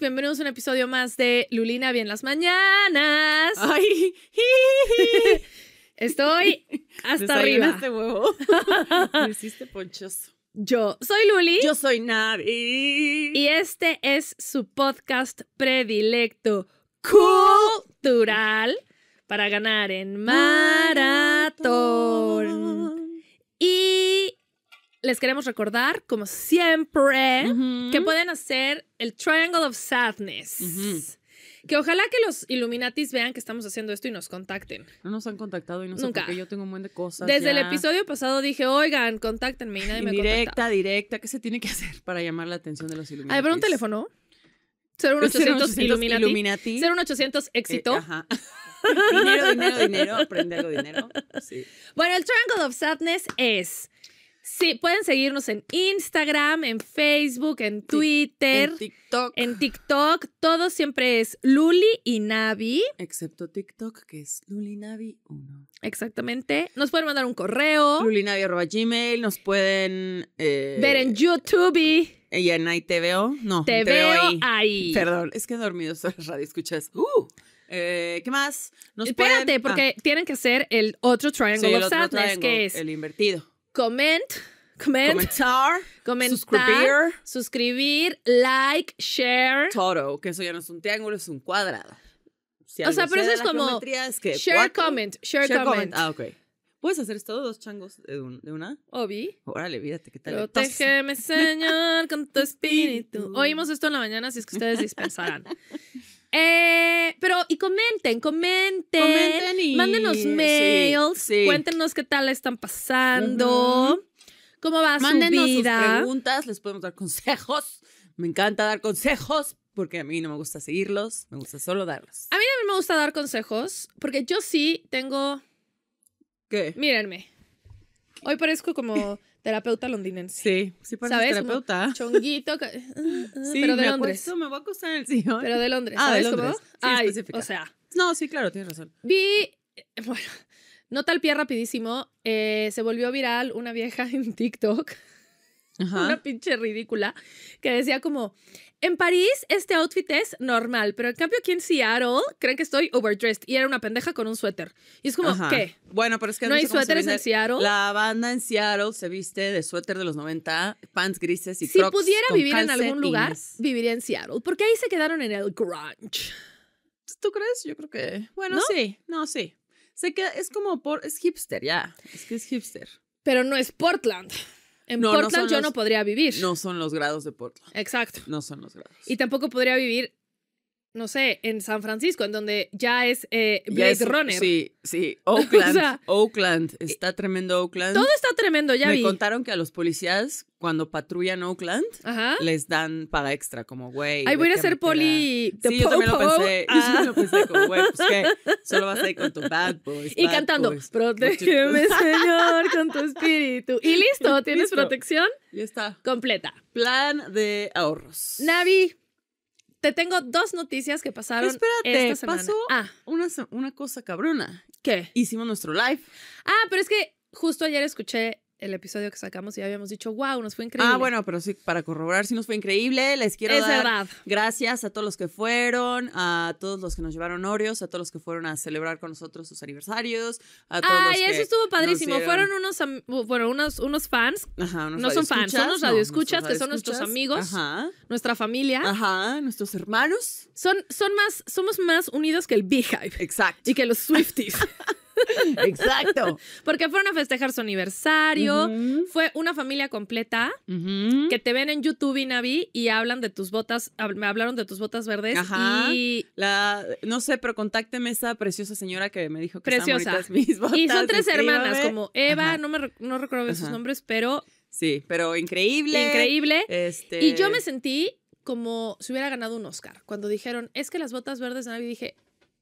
bienvenidos a un episodio más de Lulina Bien las Mañanas. Estoy hasta arriba. Este Me hiciste ponchoso. Yo soy Luli. Yo soy Navi. Y este es su podcast predilecto cultural para ganar en maratón. Y les queremos recordar, como siempre, que pueden hacer el Triangle of Sadness. Que ojalá que los Illuminatis vean que estamos haciendo esto y nos contacten. No nos han contactado y no sé por yo tengo un buen de cosas. Desde el episodio pasado dije, oigan, contáctenme y nadie Directa, directa, ¿qué se tiene que hacer para llamar la atención de los Illuminatis? ver, un teléfono? 01800 Illuminati. Illuminati. Eh, éxito. ajá. dinero, dinero, dinero. Aprende dinero. Bueno, el Triangle of Sadness es Sí, pueden seguirnos en Instagram, en Facebook, en Twitter. En TikTok. En TikTok. Todo siempre es Luli y Navi. Excepto TikTok, que es Luli 1. Exactamente. Nos pueden mandar un correo. Lulinavi.gmail. Nos pueden... Eh, ver en YouTube. Y en ITVO. No, te veo ahí. Perdón, es que he dormido sobre radio. Escuchas. ¡Uh! Eh, ¿Qué más? Espérate, porque ah. tienen que hacer el otro Triangle of Sadness, que es. El invertido comment, comentar, comentar suscribir, suscribir, like, share. Todo, que eso ya no es un triángulo, es un cuadrado. o sea, pero eso es como share, comment, share, comment, Ah, ok. ¿Puedes hacer esto dos changos de, una? Obi. Órale, fíjate qué tal. Protégeme, Señor, con tu espíritu. Oímos esto en la mañana, así es que ustedes dispensarán. Eh, pero, y comenten, comenten. comenten y... Mándenos mails. Cuéntenos qué tal están pasando. ¿Cómo va Mándenos su vida? preguntas, les podemos dar consejos. Me encanta dar consejos porque a mí no me gusta seguirlos, me gusta solo darlos. A mí también me gusta dar consejos porque yo sí tengo. ¿Qué? Mírenme. Hoy parezco como Terapeuta londinense. Sí, sí para ¿Sabes? terapeuta. chonguito. Uh, uh, sí, pero de Londres. me voy a acostar el sillón. Pero de Londres. Ah, de Londres. Sí, específica. o sea. No, sí, claro, tienes razón. Vi, eh, bueno, nota al pie rapidísimo, eh, se volvió viral una vieja en TikTok, Ajá. una pinche ridícula, que decía como, en París, este outfit es normal, pero en cambio aquí en Seattle creen que estoy overdressed y era una pendeja con un suéter. Y es como, ¿qué? Bueno, pero es que no, hay suéteres en Seattle. La banda en Seattle se viste de suéter de los 90, pants grises y Si pudiera vivir en algún lugar, viviría en Seattle, porque ahí se quedaron en el grunge. ¿Tú crees? Yo creo que. Bueno, sí, no, sí. Se queda, es como por. Es hipster, ya. Es que es hipster. Pero no es Portland. En Portland yo no podría vivir. No son los grados de Portland. Exacto. No son los grados. Y tampoco podría vivir no sé, en San Francisco, en donde ya es eh, Blade Runner. Sí, sí. Oakland. Oakland. Eh, está tremendo Oakland. Todo está tremendo, ya Me contaron que a los policías, cuando patrullan Oakland, les dan paga extra, como, güey. Ay, voy a ser poli. Sí, yo también lo pensé. Ah. Yo lo pensé, como, güey, pues qué. Solo vas a ir con tu bad boys. Y cantando, boys, protégeme, Señor, con tu espíritu. Y listo, tienes protección. Ya está. Completa. Plan de ahorros. Navi te tengo dos noticias que pasaron Espérate, esta semana. pasó ah. una, una cosa cabrona. ¿Qué? Hicimos nuestro live. Ah, pero es que justo ayer escuché el episodio que sacamos y habíamos dicho, wow, nos fue ah, increíble. Ah, bueno, pero sí, para corroborar, si nos fue increíble. Les quiero dar verdad. gracias a todos los que fueron, a todos los que nos llevaron Oreos, a todos los que fueron a celebrar con nosotros sus aniversarios. A todos Ay, eso estuvo padrísimo. Fueron unos, bueno, unos, unos fans. no son fans, son los radioescuchas, que son nuestros amigos, Ajá. nuestra familia. Ajá, nuestros hermanos. Son, son más, somos más unidos que el Beehive. Exacto. Y que los Swifties. Exacto. Porque fueron a festejar su aniversario. Fue una familia completa que te ven en YouTube y Navi y hablan de tus botas, me hablaron de tus botas verdes. Y no sé, pero contácteme esa preciosa señora que me dijo que preciosa. mis botas. Y son tres hermanas, como Eva, no no recuerdo sus nombres, pero. Sí, pero increíble. Increíble. Este y yo me sentí como si hubiera ganado un Oscar. Cuando dijeron, es que las botas verdes de Navi, dije,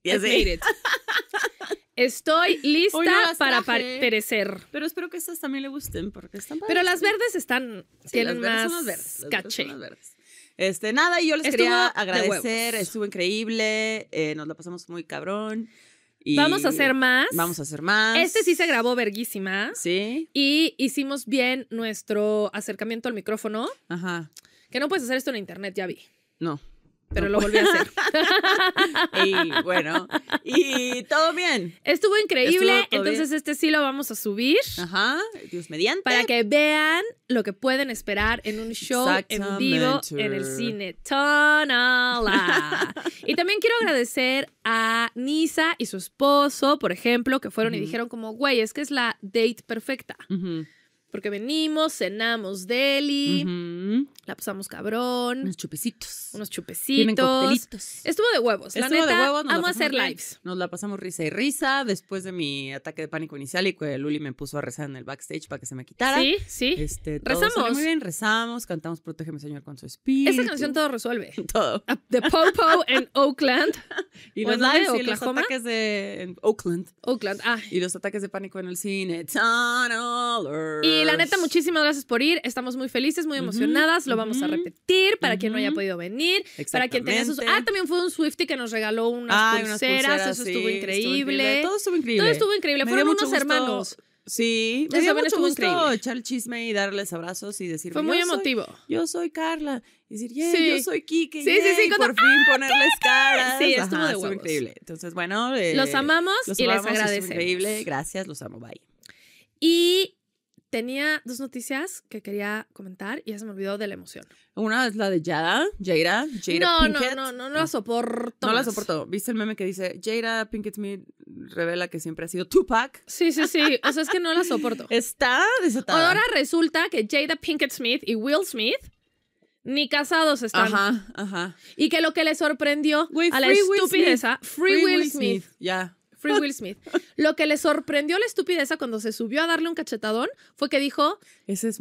ya made Estoy lista para perecer. Pero espero que estas también le gusten porque están Pero las verdes están tienen las verdes más, verdes, caché. Este, nada, y yo les quería agradecer, estuvo increíble, eh, nos lo pasamos muy cabrón. vamos a hacer más. Vamos a hacer más. Este sí se grabó verguísima. Sí. Y hicimos bien nuestro acercamiento al micrófono. Ajá. Que no puedes hacer esto en internet, ya vi. No, pero lo volví a hacer. y bueno, y todo bien. Estuvo increíble, entonces este sí lo vamos a subir. Ajá, Dios mediante. Para que vean lo que pueden esperar en un show en vivo en el cine. Tonala. y también quiero agradecer a Nisa y su esposo, por ejemplo, que fueron y dijeron como, güey, es que es la date perfecta porque venimos, cenamos deli, la pasamos cabrón. Unos chupecitos. Unos chupecitos. Estuvo de huevos. La neta, huevos. Vamos a hacer lives. Nos la pasamos risa y risa después de mi ataque de pánico inicial y que Luli me puso a rezar en el backstage para que se me quitara. Sí, sí. Este, rezamos. Muy bien, rezamos, cantamos Protégeme Señor con su espíritu. Esa canción todo resuelve. Todo. The ah, Popo en Oakland. Y los, ataques de en Oakland. Oakland, ah. Y los ataques de pánico en el cine la neta, muchísimas gracias por ir. Estamos muy felices, muy emocionadas. Lo vamos a repetir para quien no haya podido venir. Para quien tenía sus. Ah, también fue un Swifty que nos regaló unas, Ay, pulseras. Eso estuvo, increíble. Todo estuvo increíble. Todo estuvo increíble. Fueron unos hermanos. Sí, me dio mucho echar el chisme y darles abrazos y decir. Fue muy emotivo. yo soy Carla. Y decir, yo soy Kike. Sí, sí, sí. por fin ¡Ah, ponerles caras. Sí, estuvo de huevos. increíble. Entonces, bueno. Eh, los amamos y les agradecemos. increíble. Gracias, los amo. Bye. Y Tenía dos noticias que quería comentar y ya se me olvidó de la emoción. Una es la de Jada, Jada, Jada no, Pinkett. No, no, no, no la ah. soporto. No la soporto. ¿Viste el meme que dice Jada Pinkett Smith revela que siempre ha sido Tupac? Sí, sí, sí. O sea, es que no la soporto. Está desatada. Ahora resulta que Jada Pinkett Smith y Will Smith ni casados están. Ajá, ajá. Y que lo que le sorprendió a la estupideza, Free, Will ah, Smith. Ya. Will Smith. Lo que le sorprendió la estupidez cuando se subió a darle un cachetadón fue que dijo,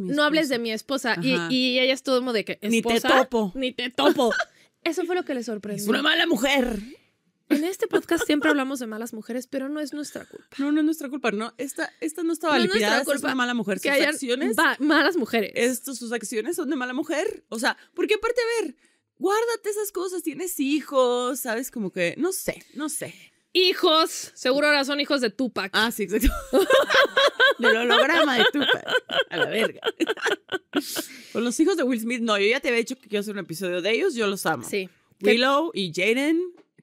no hables de mi esposa. Y, ella estuvo todo como de que... ni te topo. Ni te topo. Eso fue lo que le sorprendió. una mala mujer. En este podcast siempre hablamos de malas mujeres, pero no es nuestra culpa. No, no es nuestra culpa. No, esta, esta no estaba no limpiada. Es culpa. una mala mujer. Que sus acciones. Malas mujeres. sus acciones son de mala mujer. O sea, porque aparte, a ver, guárdate esas cosas. Tienes hijos, sabes, como que, no sé, no sé hijos. Seguro ahora son hijos de Tupac. Ah, sí, exacto. Del holograma de Tupac. A la verga. Con los hijos de Will Smith, no, yo ya te había dicho que quiero hacer un episodio de ellos, yo los amo. Sí. Willow y Jaden,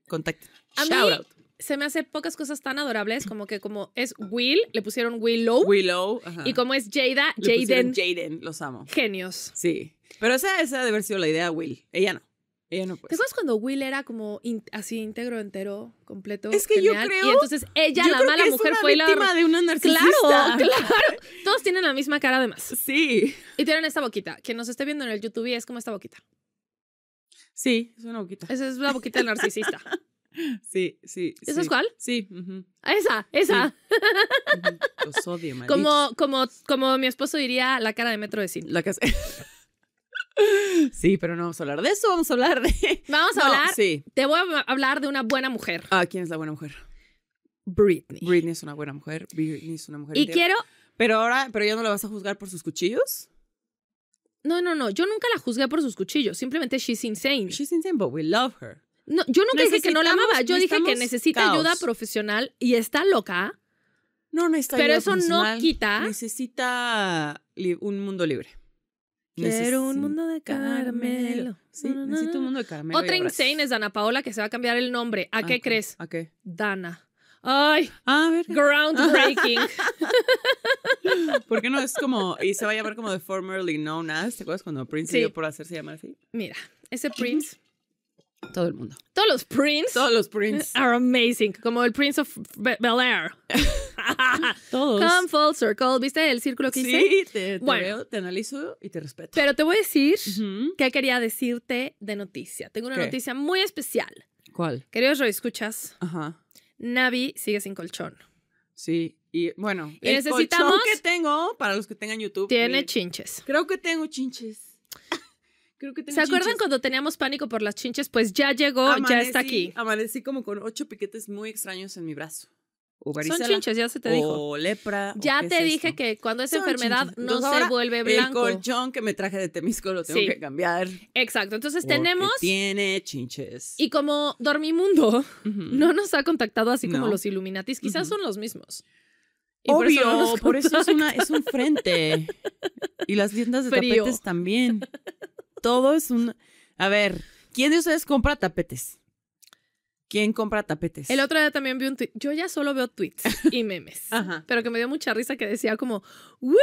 contacto. Se me hace pocas cosas tan adorables como que como es Will, le pusieron Willow. Willow. Y como es Jada, Jaden. Jaden, los amo. Genios. Sí. Pero esa, esa debe haber sido la idea Will. Ella no. Ella no ¿Te pues. acuerdas cuando Will era como así íntegro, entero, completo? Es que genial, yo creo. Y entonces ella, la mala mujer, fue la. víctima de una narcisista. Claro, claro. Todos tienen la misma cara, además. Sí. Y tienen esta boquita. Quien nos esté viendo en el YouTube y es como esta boquita. Sí, es una boquita. Esa es la boquita del narcisista. Sí, sí. ¿Esa es cuál? Sí. Esa, esa. Los odio, Como, como, como mi esposo diría, la cara de metro de cine. La hace... Sí, pero no vamos a hablar de eso, vamos a hablar de... Vamos a hablar... Sí. Te voy a hablar de una buena mujer. Ah, ¿quién es la buena mujer? Britney. Britney es una buena mujer, Britney es una mujer. Y quiero... Pero ahora, pero ya no la vas a juzgar por sus cuchillos. No, no, no, yo nunca la juzgué por sus cuchillos, simplemente she's insane. She's insane, but we love her. No, yo nunca dije que no la amaba, yo dije que necesita ayuda profesional y está loca. No, no está Pero eso no quita. Necesita un mundo libre. Quiero un mundo de caramelo. Sí, necesito un mundo de caramelo. Otra insane es Dana Paola que se va a cambiar el nombre. ¿A ah, qué crees? ¿A qué? Dana. Ay, ah, a ver. groundbreaking. ¿Por qué no es como, y se va a llamar como de Formerly Known As? ¿Te acuerdas cuando Prince dio por hacerse llamar así? Mira, ese Prince todo el mundo. Todos los Prince. Todos los Prince. Are amazing. Como el Prince of Bel Air. Todos. Come full circle. ¿Viste el círculo que hice? Sí, te, veo, te analizo y te respeto. Pero te voy a decir que qué quería decirte de noticia. Tengo una noticia muy especial. ¿Cuál? Queridos escuchas. Ajá. Navi sigue sin colchón. Sí, y bueno, y necesitamos colchón que tengo para los que tengan YouTube. Tiene chinches. Creo que tengo chinches. ¿Se acuerdan cuando teníamos pánico por las chinches? Pues ya llegó, ya está aquí. Amanecí como con ocho piquetes muy extraños en mi brazo. Son chinches, ya se te dijo. O lepra. Ya te dije que cuando es enfermedad no se vuelve blanco. El colchón que me traje de Temisco lo tengo que cambiar. Exacto. Entonces tenemos. Tiene chinches. Y como Dormimundo no nos ha contactado así como los Illuminatis, quizás son los mismos. por eso, es, una, un frente. y las tiendas de tapetes también. todo es un... A ver, ¿quién de ustedes compra tapetes? ¿Quién compra tapetes? El otro día también vi un tweet. Yo ya solo veo tweets y memes. Pero que me dio mucha risa que decía como, ¡Woo!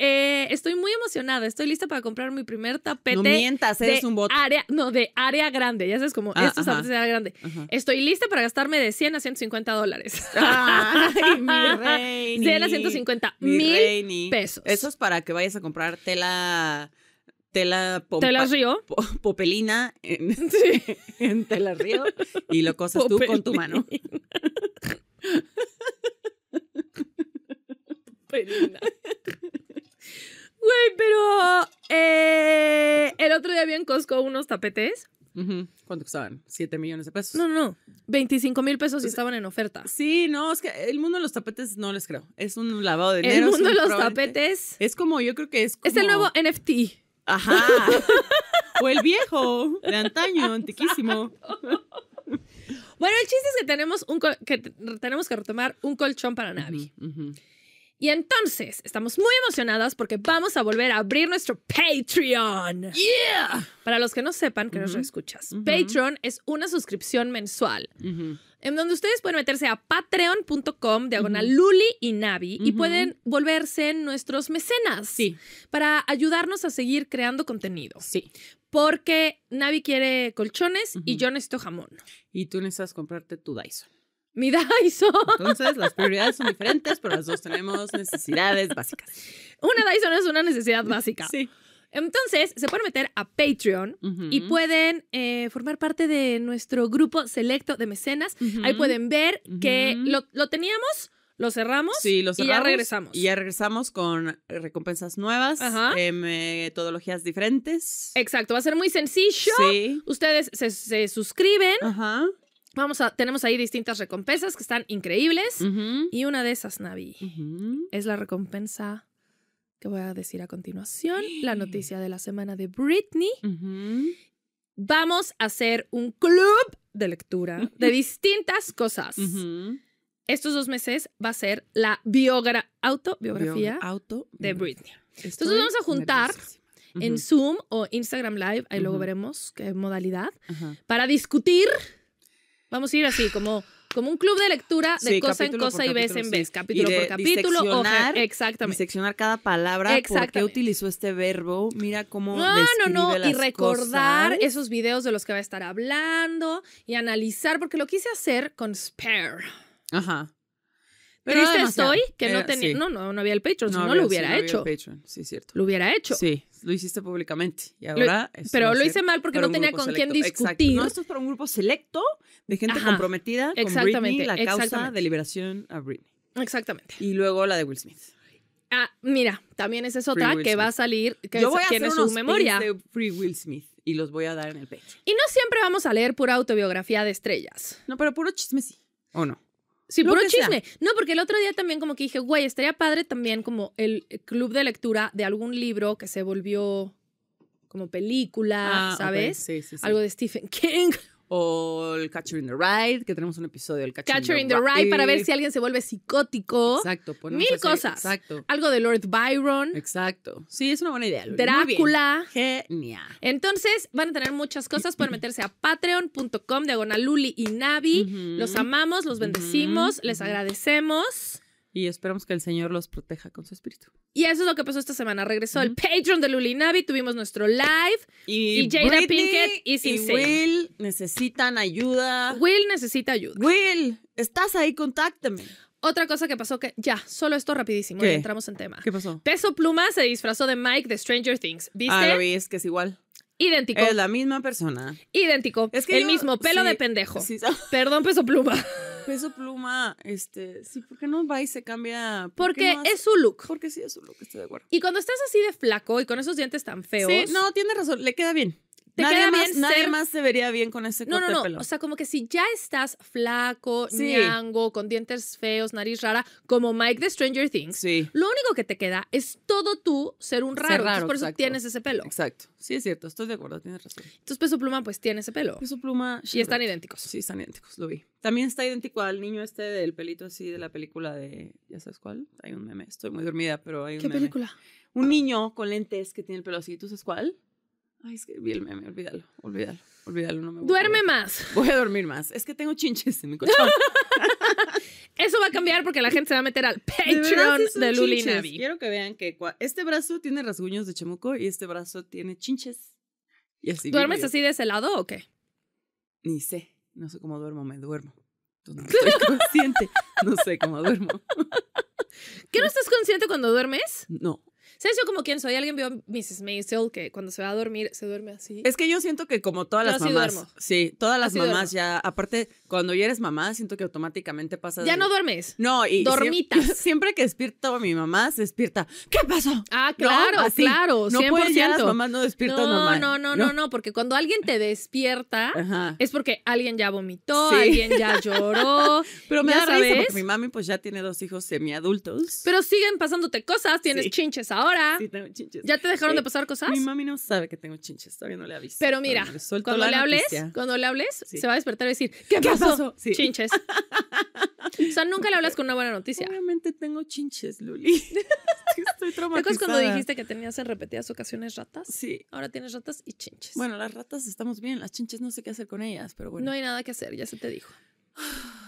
Eh, estoy muy emocionada. Estoy lista para comprar mi primer tapete. No mientas, eres un bot. Área, no, de área grande. Ya sabes, como, ah, esto es de área grande. Estoy lista para gastarme de 100 a 150 dólares. ¡Ay, mi 100 a 150 mil pesos. Eso es para que vayas a comprar tela tela río? popelina en, tela río y lo cosas tú con tu mano. popelina. Güey, pero eh, el otro día había en unos tapetes. ¿Cuánto costaban? ¿7 millones de pesos? No, no, 25 mil pesos y estaban en oferta. Sí, no, es que el mundo de los tapetes no les creo. Es un lavado de dinero. El mundo de los tapetes. Es como, yo creo que es como... Es el nuevo NFT. Ajá. o el viejo de antaño, antiquísimo. Bueno, el chiste es que tenemos, un que tenemos que retomar un colchón para Navi. Y entonces, estamos muy emocionadas porque vamos a volver a abrir nuestro Patreon. ¡Yeah! Para los que no sepan, que nos escuchas, Patreon es una suscripción mensual en donde ustedes pueden meterse a patreon.com diagonal Luli y Navi y pueden volverse nuestros mecenas. Sí. Para ayudarnos a seguir creando contenido. Sí. Porque Navi quiere colchones y yo necesito jamón. Y tú necesitas comprarte tu Dyson. Mi Dyson. Entonces, las prioridades son diferentes, pero las dos tenemos necesidades básicas. Una Dyson es una necesidad básica. Sí. Entonces, se pueden meter a Patreon y pueden eh, formar parte de nuestro grupo selecto de mecenas. Ahí pueden ver que lo, teníamos. Lo cerramos, sí, y ya regresamos. Y ya regresamos con eh, recompensas nuevas, eh, metodologías diferentes. Exacto, va a ser muy sencillo. Ustedes se, suscriben. Vamos a, tenemos ahí distintas recompensas que están increíbles. Y una de esas, Navi, es la recompensa que voy a decir a continuación, la noticia de la semana de Britney. Vamos a hacer un club de lectura de distintas cosas. Estos dos meses va a ser la autobiografía de Britney. Entonces nos vamos a juntar en Zoom o Instagram Live, ahí luego veremos qué modalidad, para discutir. Vamos a ir así como como un club de lectura de cosa en cosa y vez en vez, capítulo por capítulo. Diseccionar, Y exactamente. Diseccionar cada palabra, por qué utilizó este verbo, mira cómo No, no, no, y recordar esos videos de los que va a estar hablando y analizar, porque lo quise hacer con Spare. Ajá. Pero Triste estoy que no eh, tenía. No, no, no había el Patreon, no, no lo hubiera no hecho. Había el Patreon, sí, cierto. Lo hubiera hecho. Sí, lo hiciste públicamente. Y ahora. pero lo hice mal porque no tenía con quién discutir. No, esto es para un grupo selecto de gente comprometida con Britney, la causa de liberación a Britney. Exactamente. Y luego la de Will Smith. Ah, mira, también esa es otra que va a salir, que Yo voy a tiene hacer unos su memoria. De Free Will Smith y los voy a dar en el pecho. Y no siempre vamos a leer pura autobiografía de estrellas. No, pero puro chisme sí. ¿O no? Sí, puro chisme. No, porque el otro día también como que dije, güey, estaría padre también como el club de lectura de algún libro que se volvió como película, ah, ¿sabes? Sí, sí, sí. Algo de Stephen King o el Catcher in the Ride, que tenemos un episodio del Catcher, in the, the Ride, para ver si alguien se vuelve psicótico. Exacto, mil cosas. Exacto. Algo de Lord Byron. Exacto. Sí, es una buena idea. Drácula. Genia. Entonces, van a tener muchas cosas. Pueden meterse a patreon.com de Luli y Navi. Los amamos, los bendecimos, les agradecemos. Y esperamos que el Señor los proteja con su espíritu. Y eso es lo que pasó esta semana. Regresó el Patreon de Lulinavi, tuvimos nuestro live. Y, y Jada Pinkett y Will necesitan ayuda. Will necesita ayuda. Will, estás ahí, contáctame. Otra cosa que pasó que, ya, solo esto rapidísimo, entramos en tema. ¿Qué pasó? Peso Pluma se disfrazó de Mike de Stranger Things. Ah, ¿Viste? Ah, vi, es que es igual. Idéntico. Es la misma persona. Idéntico. Es que el mismo, pelo de pendejo. Perdón, Peso Pluma. Peso Pluma, este, sí, ¿por qué no va y se cambia? Porque es su look. Porque sí es su look, estoy de acuerdo. Y cuando estás así de flaco y con esos dientes tan feos. Sí, no, tiene razón, le queda bien nadie más, se vería bien con ese corte no, no, no. O sea, como que si ya estás flaco, niango ñango, con dientes feos, nariz rara, como Mike de Stranger Things, sí. lo único que te queda es todo tú ser un raro. por eso tienes ese pelo. Exacto. Sí, es cierto. Estoy de acuerdo. Tienes razón. Entonces, Peso Pluma, pues tiene ese pelo. Peso Pluma. Y están idénticos. Sí, están idénticos. Lo vi. También está idéntico al niño este del pelito así de la película de. ¿Ya sabes cuál? Hay un meme. Estoy muy dormida, pero hay un ¿Qué película? Un niño con lentes que tiene el pelo así. ¿Tú sabes cuál? Ay, es que vi el meme, olvídalo, olvídalo, olvídalo. No me Duerme más. Voy a dormir más. Es que tengo chinches en mi colchón. Eso va a cambiar porque la gente se va a meter al Patreon de, Luli Navi. Quiero que vean que este brazo tiene rasguños de chamuco y este brazo tiene chinches. Y ¿Duermes así de ese lado o qué? Ni sé. No sé cómo duermo, me duermo. No estoy consciente. No sé cómo duermo. ¿Qué no estás consciente cuando duermes? No. ¿Sabes yo como quién soy? Alguien vio Mrs. Maisel que cuando se va a dormir se duerme así. Es que yo siento que como todas las mamás. Sí, todas las mamás ya, aparte, cuando ya eres mamá, siento que automáticamente pasa. Ya no duermes. No, y. Dormitas. Siempre, que despierto a mi mamá, se despierta. ¿Qué pasó? Ah, claro, claro. 100%. No puedes ya las mamás no despiertan no, normal. No, no, no, no, no, porque cuando alguien te despierta, es porque alguien ya vomitó, alguien ya lloró. Pero me da risa porque mi mami pues ya tiene dos hijos semiadultos. Pero siguen pasándote cosas, tienes chinches ahora ahora chinches. ya te dejaron de eh, pasar cosas. Mi mami no sabe que tengo chinches, todavía no le aviso. Pero mira, cuando, le hables, cuando le hables, se va a despertar y decir, ¿qué, pasó? Chinches. o sea, nunca le hablas con una buena noticia. Obviamente tengo chinches, Luli. Estoy traumatizada. ¿Te acuerdas cuando dijiste que tenías en repetidas ocasiones ratas? Sí. Ahora tienes ratas y chinches. Bueno, las ratas estamos bien, las chinches no sé qué hacer con ellas, pero bueno. No hay nada que hacer, ya se te dijo.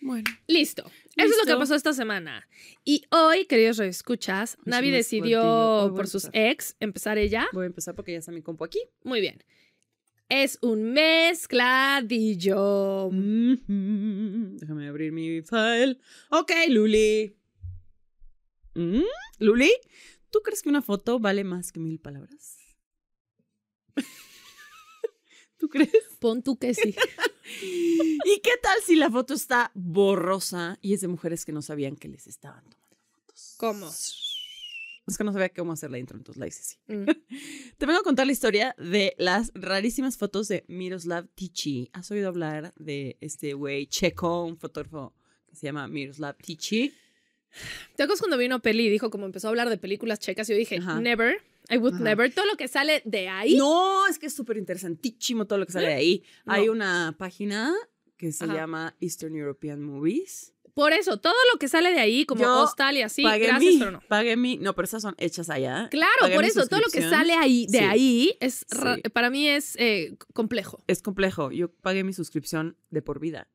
Bueno. Listo. Eso es lo que pasó esta semana. Y hoy, queridos reescuchas, Navi decidió por sus ex empezar ella. Voy a empezar porque ya está mi compu aquí. Muy bien. Es un mezcladillo. Déjame abrir mi file. Ok, Luli. Mm, Luli, ¿tú crees que una foto vale más que mil palabras? ¿Tú crees? Pon tú que sí. ¿Y qué tal si la foto está borrosa y es de mujeres que no sabían que les estaban tomando fotos? ¿Cómo? Es que no sabía cómo hacer la intro, en tus lives así. Mm. Te vengo a contar la historia de las rarísimas fotos de Miroslav Tichi. ¿Has oído hablar de este güey checo, un fotógrafo que se llama Miroslav Tichi. ¿Te acuerdas cuando vino peli y dijo cómo empezó a hablar de películas checas? Yo dije, never. I would never. Todo lo que sale de ahí. No, es que es súper interesantísimo todo lo que sale de ahí. Hay una página que se llama Eastern European Movies. Por eso, todo lo que sale de ahí, como Yo hostal y así, pague mi, no. mi, no, pero esas son hechas allá. Claro, por eso, todo lo que sale ahí, de ahí, es para mí es eh, complejo. Es complejo. Yo pagué mi suscripción de por vida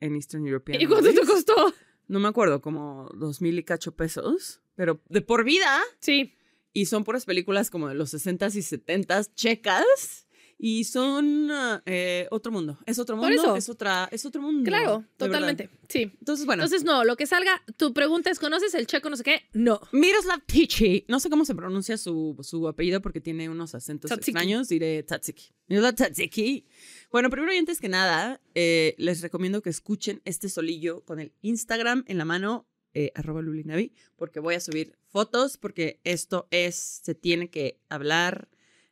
en Eastern European. ¿Y cuánto te costó? No me acuerdo, como dos mil y cacho pesos, pero de por vida. Sí y son puras películas como de los 60s y 70s checas y son ah, eh, otro mundo. Es otro mundo. Es, otra, es otro mundo. Claro, totalmente. Sí. Entonces, bueno. Entonces, no, lo que salga, tu pregunta es: ¿conoces el checo, no sé qué? No. Miroslav Tichy. No sé cómo se pronuncia su, apellido porque tiene unos acentos extraños. Diré Tatsiki. Miroslav Tatsiki. Bueno, primero y antes que nada, eh, les recomiendo que escuchen este solillo con el Instagram en la mano, eh, arroba arroba lulinavi, porque voy a subir fotos porque esto es, se tiene que hablar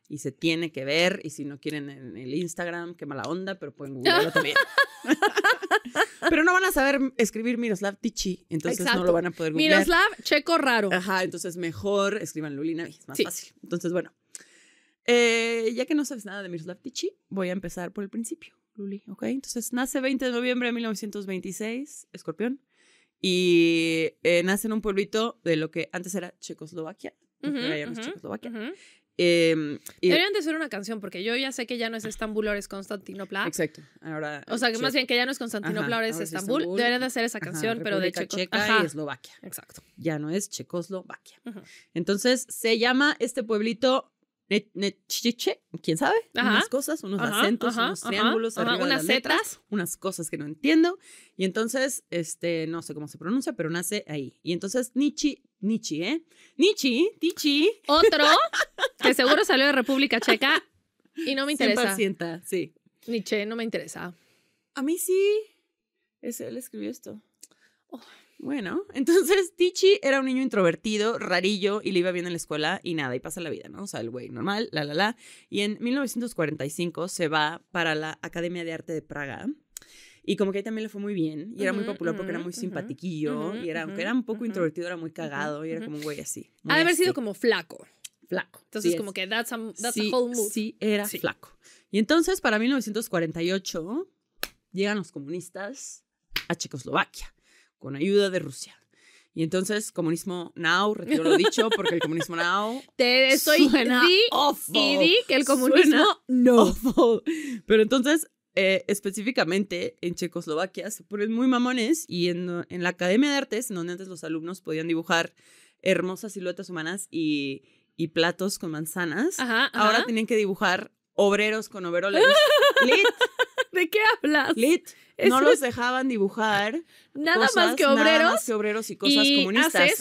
y se tiene que ver y si no quieren en el Instagram, qué mala onda, pero pueden googlearlo también. pero no van a saber escribir Miroslav Tichi, entonces no lo van a poder googlear. Miroslav, checo raro. Ajá, entonces mejor escriban Lulina, es más fácil. Entonces, bueno, eh, ya que no sabes nada de Miroslav Tichi, voy a empezar por el principio. Luli, ¿ok? Entonces nace 20 de noviembre de 1926, escorpión y eh, nace en un pueblito de lo que antes era Checoslovaquia, ya Checoslovaquia. Em, Deberían de ser una canción, porque yo ya sé que ya no es Estambul, ahora es Constantinopla. Exacto. o sea, que más bien que ya no es Constantinopla, ahora es Estambul. Deberían de hacer esa canción, pero de Checoslovaquia Checa y Eslovaquia. Exacto. Ya no es Checoslovaquia. Entonces, se llama este pueblito quién sabe, unas cosas, unos acentos, unos triángulos, unas letras, unas cosas que no entiendo. Y entonces, este, no sé cómo se pronuncia, pero nace ahí. Y entonces Nietzsche, Nietzsche, ¿eh? Nietzsche, Tichi. Otro que seguro salió de República Checa y no me interesa. sienta sí. Nietzsche no me interesa. A mí sí. él escribió esto. Oh. Bueno, entonces Tichi era un niño introvertido, rarillo, y le iba bien en la escuela y nada, y pasa la vida, ¿no? O sea, el güey normal, la, la, la. Y en 1945 se va para la Academia de Arte de Praga. Y como que ahí también le fue muy bien. Y era muy popular porque era muy simpatiquillo. y era, aunque era un poco introvertido, era muy cagado. Y era como un güey así. Ha de haber sido como flaco. Flaco. Entonces, como que that's, a, that's whole mood. Sí, era flaco. Y entonces, para 1948, llegan los comunistas a Checoslovaquia con ayuda de Rusia. Y entonces, comunismo now, retiro lo dicho, porque el comunismo now. Te estoy. Suena Y di que el comunismo no. Pero entonces, eh, específicamente en Checoslovaquia, se ponen muy mamones y en, en la Academia de Artes, en donde antes los alumnos podían dibujar hermosas siluetas humanas y, y platos con manzanas, ahora tienen tenían que dibujar obreros con overoles. ¿De qué hablas? no los dejaban dibujar. Nada más que obreros. Nada más que obreros y cosas y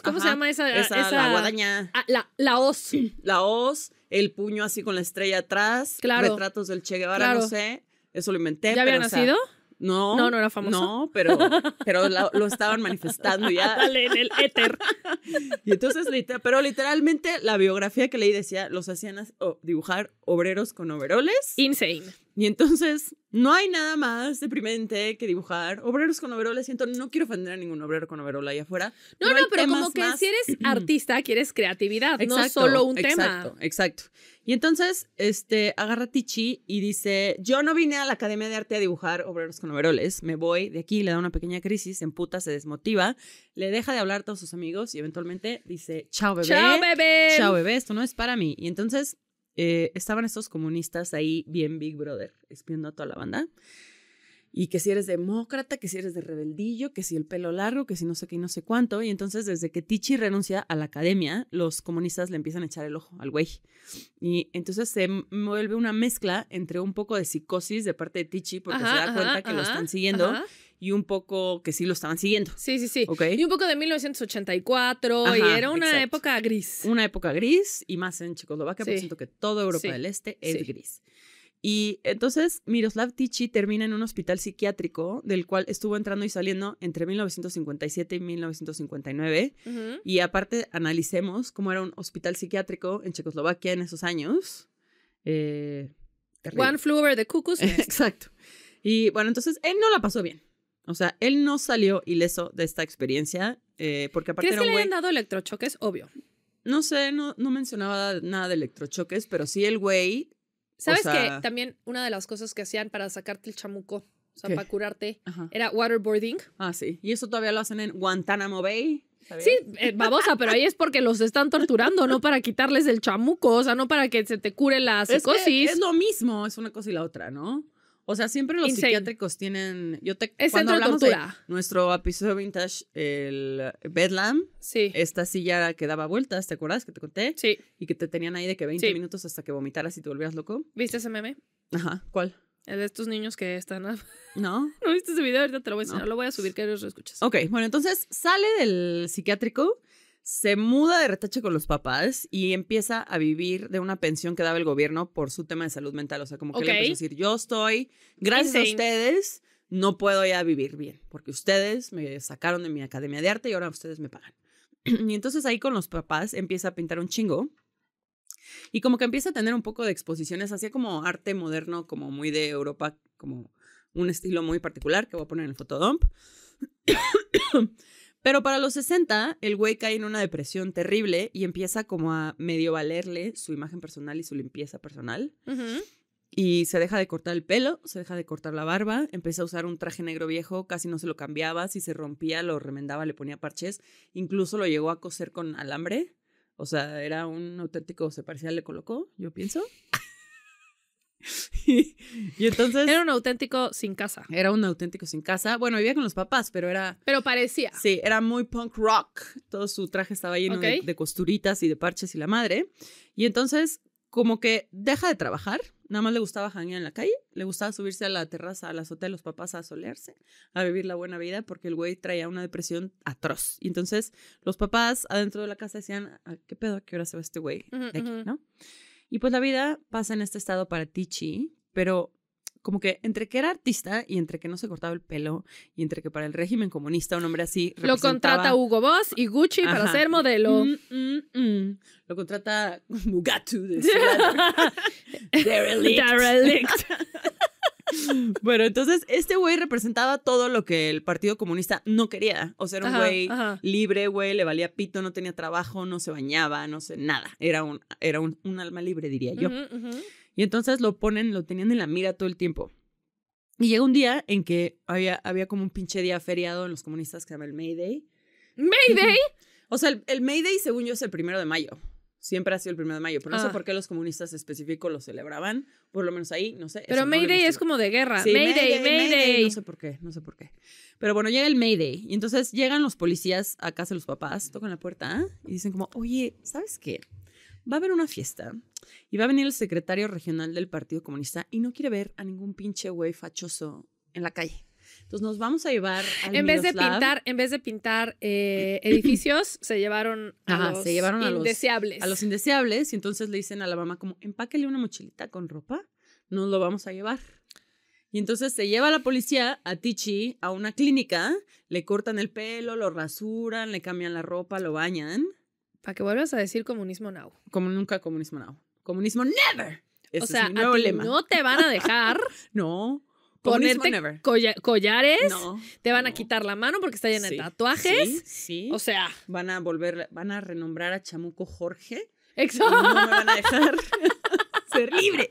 ¿Cómo se llama esa? esa, la guadaña. Ah, la, la La os, el puño así con la estrella atrás. Claro. Retratos del Che Guevara, no sé. Eso lo inventé. ¿Ya había nacido? no, no, no era famoso. No, pero, pero lo estaban manifestando ya. Dale, en el éter. Y entonces, pero literalmente la biografía que leí decía, los hacían dibujar obreros con overoles. Insane. Y entonces no hay nada más deprimente que dibujar. Obreros con overola, siento, no quiero ofender a ningún obrero con overola allá afuera. No, no, pero como que si eres artista, quieres creatividad, no solo un tema. Exacto, exacto. Y entonces, este, agarra Tichi y dice, yo no vine a la Academia de Arte a dibujar obreros con overoles, me voy de aquí, le da una pequeña crisis, se emputa, se desmotiva, le deja de hablar a todos sus amigos y eventualmente dice, chao bebé. Chao bebé. Chao bebé, esto no es para mí. Y entonces eh, estaban estos comunistas ahí bien Big Brother, espiando a toda la banda. Y que si eres demócrata, que si eres de rebeldillo, que si el pelo largo, que si no sé qué y no sé cuánto. Y entonces desde que Tichi renuncia a la academia, los comunistas le empiezan a echar el ojo al güey. Y entonces se vuelve una mezcla entre un poco de psicosis de parte de Tichi porque se da cuenta que lo están siguiendo y un poco que sí lo estaban siguiendo. Sí, sí, sí. Y un poco de 1984 y era una época gris. Una época gris y más en Checoslovaquia, porque siento que toda Europa del Este es gris. Y entonces Miroslav Tichy termina en un hospital psiquiátrico del cual estuvo entrando y saliendo entre 1957 y 1959. Y aparte analicemos cómo era un hospital psiquiátrico en Checoslovaquia en esos años. Eh, One flew over the cuckoo's Exacto. Y bueno, entonces él no la pasó bien. O sea, él no salió ileso de esta experiencia, eh, porque aparte era un le habían dado electrochoques? Obvio. No sé, no, mencionaba nada de electrochoques, pero sí el güey. ¿Sabes que También una de las cosas que hacían para sacarte el chamuco, o sea, para curarte, era waterboarding. Ah, sí. Y eso todavía lo hacen en Guantánamo Bay. Sí, eh, babosa, pero ahí es porque los están torturando, no para quitarles el chamuco, o sea, no para que se te cure la eh, psicosis. es, lo mismo, es una cosa y la otra, ¿no? O sea, siempre los psiquiátricos tienen. Yo te, cuando hablamos de nuestro episodio vintage, el Bedlam. Sí. Esta silla que daba vueltas, ¿te acuerdas que te conté? Sí. Y que te tenían ahí de que 20 minutos hasta que vomitaras y te volvieras loco. ¿Viste ese meme? Ajá. ¿Cuál? El de estos niños que están. ¿No? ¿No viste ese video? Ahorita te lo voy a enseñar. Lo voy a subir, que los lo escuchas. Ok, bueno, entonces sale del psiquiátrico se muda de retache con los papás y empieza a vivir de una pensión que daba el gobierno por su tema de salud mental. O sea, como que le a decir, yo estoy, gracias a ustedes, no puedo ya vivir bien, porque ustedes me sacaron de mi academia de arte y ahora ustedes me pagan. y entonces ahí con los papás empieza a pintar un chingo. Y como que empieza a tener un poco de exposiciones, hacía como arte moderno, como muy de Europa, como un estilo muy particular que voy a poner en el fotodump. Pero para los 60, el güey cae en una depresión terrible y empieza como a medio valerle su imagen personal y su limpieza personal. Y se deja de cortar el pelo, se deja de cortar la barba, empieza a usar un traje negro viejo, casi no se lo cambiaba, si se rompía lo remendaba, le ponía parches, incluso lo llegó a coser con alambre. O sea, era un auténtico, se parecía le colocó, yo pienso. y, entonces... Era un auténtico sin casa. Era un auténtico sin casa. Bueno, vivía con los papás, pero era... Pero parecía. Sí, era muy punk rock. Todo su traje estaba lleno de, costuritas y de parches y la madre. Y entonces, como que deja de trabajar. Nada más le gustaba janguear en la calle. Le gustaba subirse a la terraza, a la azotea de los papás a solearse, a vivir la buena vida, porque el güey traía una depresión atroz. Y entonces los papás adentro de la casa decían, ah, ¿qué pedo? ¿A qué hora se va este güey? De aquí, ¿no? Y pues la vida pasa en este estado para Tichi, pero como que entre que era artista y entre que no se cortaba el pelo y entre que para el régimen comunista un hombre así lo contrata Hugo Boss y Gucci para ser modelo mm, mm, mm. lo contrata Mugatu de Derelict. Bueno, entonces este güey representaba todo lo que el Partido Comunista no quería. O sea, era un güey libre, güey, le valía pito, no tenía trabajo, no se bañaba, no sé, nada. Era un, era un, alma libre, diría yo. Y entonces lo ponen, lo tenían en la mira todo el tiempo. Y llega un día en que había, había como un pinche día feriado en los comunistas que se llama el May Day. ¿Mayday? Mayday. o sea, el, el Mayday, según yo, es el primero de mayo siempre ha sido el primero de mayo, pero no sé ah. por qué los comunistas específicos lo celebraban, por lo menos ahí, no sé. Pero Mayday es como de guerra. Mayday, Mayday, No sé por qué, no sé por qué. Pero bueno, llega el Mayday y entonces llegan los policías a casa de los papás, tocan la puerta y dicen como, oye, ¿sabes qué? Va a haber una fiesta y va a venir el secretario regional del Partido Comunista y no quiere ver a ningún pinche güey fachoso en la calle. Entonces nos vamos a llevar... Al en, vez de pintar, en vez de pintar eh, edificios, se llevaron a los indeseables. a los indeseables y entonces le dicen a la mamá como, empáquele una mochilita con ropa, nos lo vamos a llevar. Y entonces se lleva la policía a Tichi a una clínica, le cortan el pelo, lo rasuran, le cambian la ropa, lo bañan. Para que vuelvas a decir comunismo now. Como nunca comunismo now. Comunismo never. o sea, es a ti no te van a dejar. no ponerte collares, te van a quitar la mano porque está llena de tatuajes. Sí, O sea. Van a volver, van a renombrar a Chamuco Jorge. Exacto. No me van a dejar ser libre.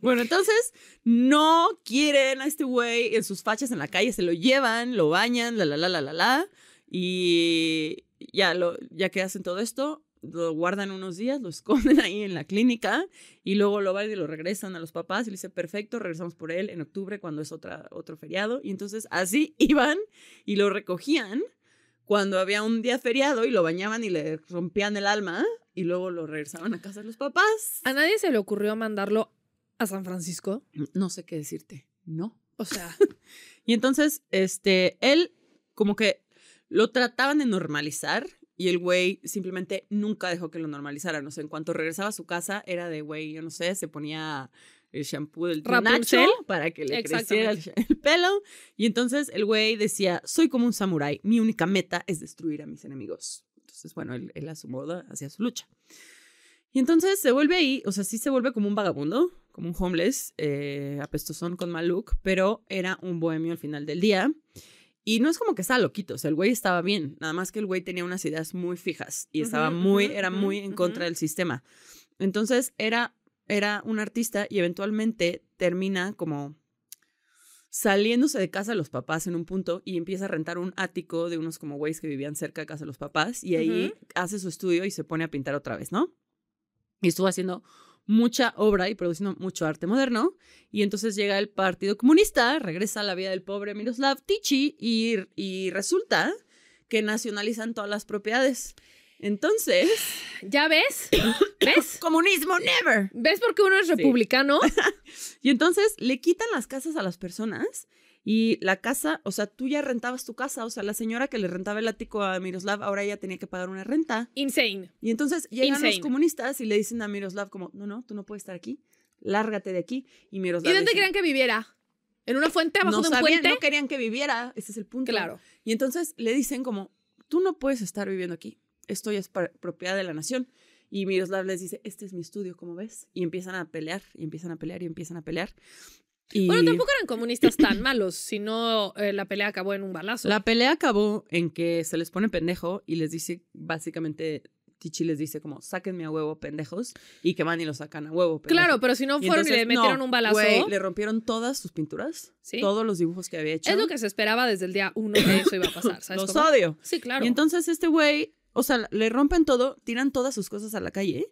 Bueno, entonces no quieren a este güey en sus fachas en la calle, se lo llevan, lo bañan, la la la la la la. Y ya, lo, ya que hacen todo esto, lo guardan unos días, lo esconden ahí en la clínica y luego lo van y lo regresan a los papás y le dice, perfecto, regresamos por él en octubre cuando es otra, otro feriado. Y entonces así iban y lo recogían cuando había un día feriado y lo bañaban y le rompían el alma y luego lo regresaban a casa de los papás. ¿A nadie se le ocurrió mandarlo a San Francisco? No sé qué decirte, no. O sea. y entonces, este, él como que lo trataban de normalizar y el güey simplemente nunca dejó que lo normalizara. No sé, en cuanto regresaba a su casa, era de güey, yo no sé, se ponía el shampoo del Nacho para que le creciera el, pelo. Y entonces el güey decía, soy como un samurái, mi única meta es destruir a mis enemigos. Entonces, bueno, él, a su modo hacía su lucha. Y entonces se vuelve ahí, o sea, sí se vuelve como un vagabundo, como un homeless, eh, apestosón con mal look, pero era un bohemio al final del día. Y no es como que estaba loquito, o sea, el güey estaba bien, nada más que el güey tenía unas ideas muy fijas y estaba muy, era muy en contra del sistema. Entonces era, era un artista y eventualmente termina como saliéndose de casa de los papás en un punto y empieza a rentar un ático de unos como güeyes que vivían cerca de casa de los papás y ahí hace su estudio y se pone a pintar otra vez, ¿no? Y estuvo haciendo mucha obra y produciendo mucho arte moderno. Y entonces llega el Partido Comunista, regresa a la vida del pobre Miroslav Tichi y, resulta que nacionalizan todas las propiedades. Entonces. ¿Ya ves? ¿Ves? Comunismo never. ¿Ves por qué uno es republicano? y entonces le quitan las casas a las personas y la casa, o sea, tú ya rentabas tu casa, o sea, la señora que le rentaba el ático a Miroslav ahora ella tenía que pagar una renta. Insane. Y entonces llegan los comunistas y le dicen a Miroslav como, no, no, tú no puedes estar aquí, lárgate de aquí. Y Miroslav... ¿Y dónde creían que viviera? ¿En una fuente abajo de un puente? No querían que viviera, ese es el punto. Claro. Y entonces le dicen como, tú no puedes estar viviendo aquí, esto es propiedad de la nación. Y Miroslav les dice, este es mi estudio, como ves? Y empiezan a pelear, y empiezan a pelear, y empiezan a pelear. Bueno, tampoco eran comunistas tan malos, sino eh, la pelea acabó en un balazo. La pelea acabó en que se les pone pendejo y les dice básicamente Tichi les dice como, sáquenme a huevo, pendejos, y que van y lo sacan a huevo. Claro, pero si no fueron y, le metieron un balazo. le rompieron todas sus pinturas, todos los dibujos que había hecho. Es lo que se esperaba desde el día uno que eso iba a pasar, ¿sabes? Los odio. Sí, claro. Y entonces este güey, o sea, le rompen todo, tiran todas sus cosas a la calle.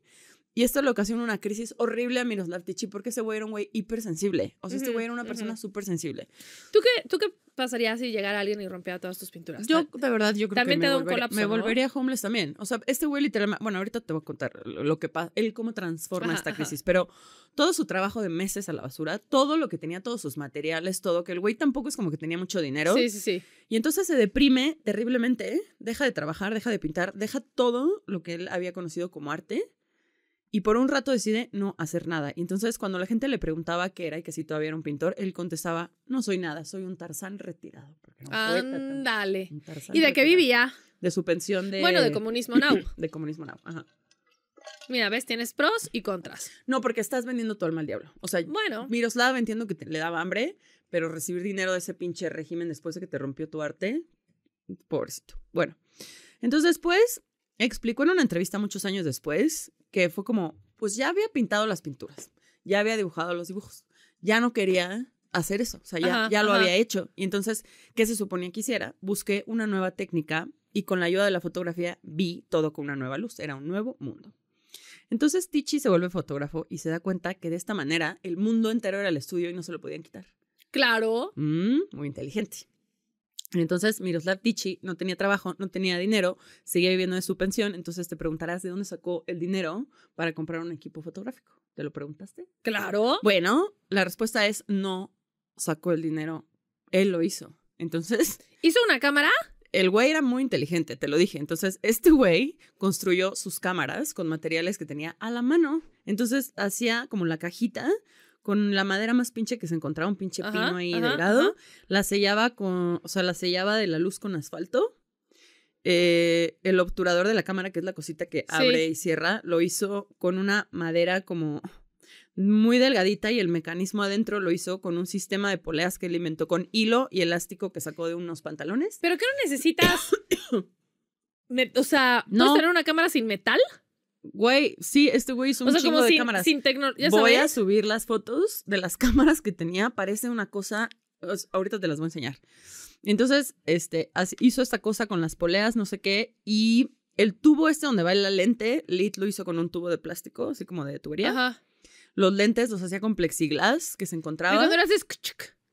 Y esto le ocasionó una crisis horrible a Miroslav Tichy porque ese güey era un güey hipersensible. O sea, este güey era una persona súper sensible. ¿Tú qué, ¿Tú qué pasaría si llegara alguien y rompiera todas tus pinturas? Yo, de verdad, yo creo que me, volvería, me volvería homeless también. O sea, este güey literalmente... Bueno, ahorita te voy a contar lo que pasa, él cómo transforma esta crisis. Pero todo su trabajo de meses a la basura, todo lo que tenía, todos sus materiales, todo, que el güey tampoco es como que tenía mucho dinero. Sí, sí, sí. Y entonces se deprime terriblemente, deja de trabajar, deja de pintar, deja todo lo que él había conocido como arte y por un rato decide no hacer nada. entonces cuando la gente le preguntaba qué era y que si todavía era un pintor, él contestaba, no soy nada, soy un tarzán retirado. Ándale. ¿Y de qué vivía? De su pensión de... Bueno, de comunismo now. de comunismo now, ajá. Mira, ves, tienes pros y contras. No, porque estás vendiendo todo al mal diablo. O sea, bueno. Miroslava entiendo que te, le daba hambre, pero recibir dinero de ese pinche régimen después de que te rompió tu arte, pobrecito. Bueno, entonces pues explicó en una entrevista muchos años después que fue como, pues ya había pintado las pinturas, ya había dibujado los dibujos, ya no quería hacer eso, o sea, ya, lo había hecho. Y entonces, ¿qué se suponía que hiciera? Busqué una nueva técnica y con la ayuda de la fotografía vi todo con una nueva luz, era un nuevo mundo. Entonces Tichi se vuelve fotógrafo y se da cuenta que de esta manera el mundo entero era el estudio y no se lo podían quitar. Claro. Mm, muy inteligente. Entonces, Miroslav Tichy no tenía trabajo, no tenía dinero, seguía viviendo de su pensión. Entonces, te preguntarás de dónde sacó el dinero para comprar un equipo fotográfico. ¿Te lo preguntaste? Claro. Bueno, la respuesta es no sacó el dinero, él lo hizo. Entonces. ¿Hizo una cámara? El güey era muy inteligente, te lo dije. Entonces, este güey construyó sus cámaras con materiales que tenía a la mano. Entonces, hacía como la cajita con la madera más pinche que se encontraba, un pinche pino ahí delgado. La sellaba con, o sea, la sellaba de la luz con asfalto. Eh, el obturador de la cámara, que es la cosita que abre y cierra, lo hizo con una madera como muy delgadita y el mecanismo adentro lo hizo con un sistema de poleas que alimentó con hilo y elástico que sacó de unos pantalones. ¿Pero qué no necesitas? o sea, no. tener una cámara sin metal? güey, sí, este güey hizo un como de cámaras. Sin Voy a subir las fotos de las cámaras que tenía. Parece una cosa. Ahorita te las voy a enseñar. Entonces, este, hizo esta cosa con las poleas, no sé qué, y el tubo este donde va la lente, Lit lo hizo con un tubo de plástico, así como de tubería. Ajá. Los lentes los hacía con plexiglas que se encontraban.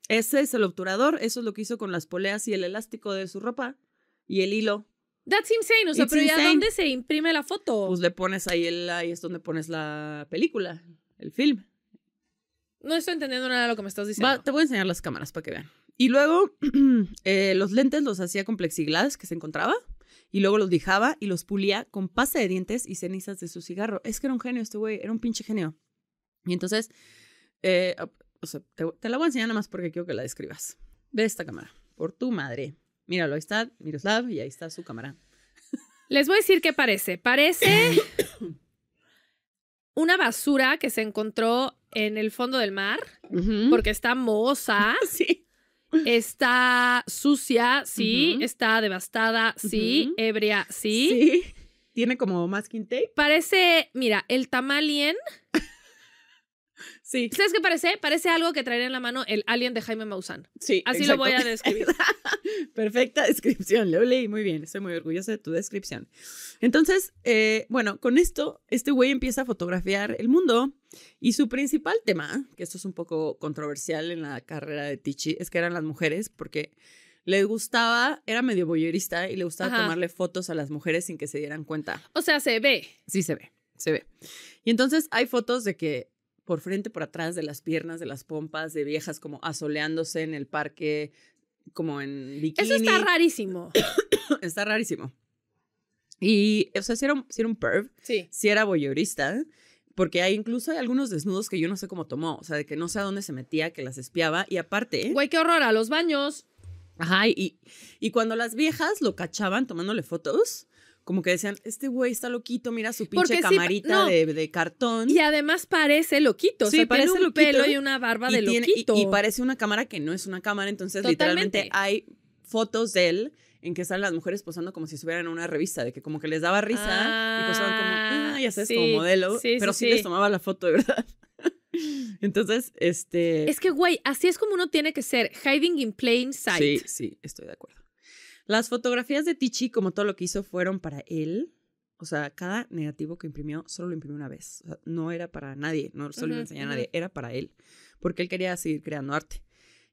Ese es el obturador, eso es lo que hizo con las poleas y el elástico de su ropa y el hilo That's insane, o sea, pero ¿y ¿ya dónde se imprime la foto? Pues le pones ahí, el, ahí es donde pones la película, el film. No estoy entendiendo nada de lo que me estás diciendo. te voy a enseñar las cámaras para que vean. Y luego eh, los lentes los hacía con plexiglas que se encontraba y luego los lijaba y los pulía con pasta de dientes y cenizas de su cigarro. Es que era un genio este güey, era un pinche genio. Y entonces, eh, o sea, te, la voy a enseñar nada más porque quiero que la describas. Ve esta cámara, por tu madre. Míralo, ahí está Miroslav y ahí está su cámara. Les voy a decir qué parece. Parece una basura que se encontró en el fondo del mar, porque está mohosa, sí. está sucia, sí, está devastada, sí, ebria, sí. sí. Tiene como masking tape. Parece, mira, el tamalien ¿Sabes qué parece? Parece algo que traería en la mano el alien de Jaime Maussan. Sí. Así lo voy a describir. Perfecta descripción, lo leí muy bien, estoy muy orgullosa de tu descripción. Entonces, eh, bueno, con esto, este güey empieza a fotografiar el mundo y su principal tema, que esto es un poco controversial en la carrera de Tichi, es que eran las mujeres, porque le gustaba, era medio voyeurista y le gustaba tomarle fotos a las mujeres sin que se dieran cuenta. O sea, se ve. Sí, se ve, se ve. Y entonces hay fotos de que por frente, por atrás, de las piernas, de las pompas, de viejas como asoleándose en el parque, como en bikini. Eso está rarísimo. está rarísimo. Y, o sea, si era un, si perv, si era voyeurista, porque hay incluso hay algunos desnudos que yo no sé cómo tomó, o sea, de que no sé a dónde se metía, que las espiaba, y aparte... Güey, qué horror, a los baños. Ajá, y, y cuando las viejas lo cachaban tomándole fotos, como que decían, este güey está loquito, mira su pinche camarita de, cartón. Y además parece loquito, sí, o parece un pelo y una barba de loquito. Y, parece una cámara que no es una cámara, entonces literalmente hay fotos de él en que están las mujeres posando como si estuvieran en una revista, de que como que les daba risa y posaban como, ah, ya sabes, como modelo, pero sí, les tomaba la foto, de verdad. Entonces, este... Es que, güey, así es como uno tiene que ser, hiding in plain sight. Sí, sí, estoy de acuerdo. Las fotografías de Tichi, como todo lo que hizo, fueron para él. O sea, cada negativo que imprimió solo lo imprimió una vez. no era para nadie, no solo lo a nadie, era para él, porque él quería seguir creando arte.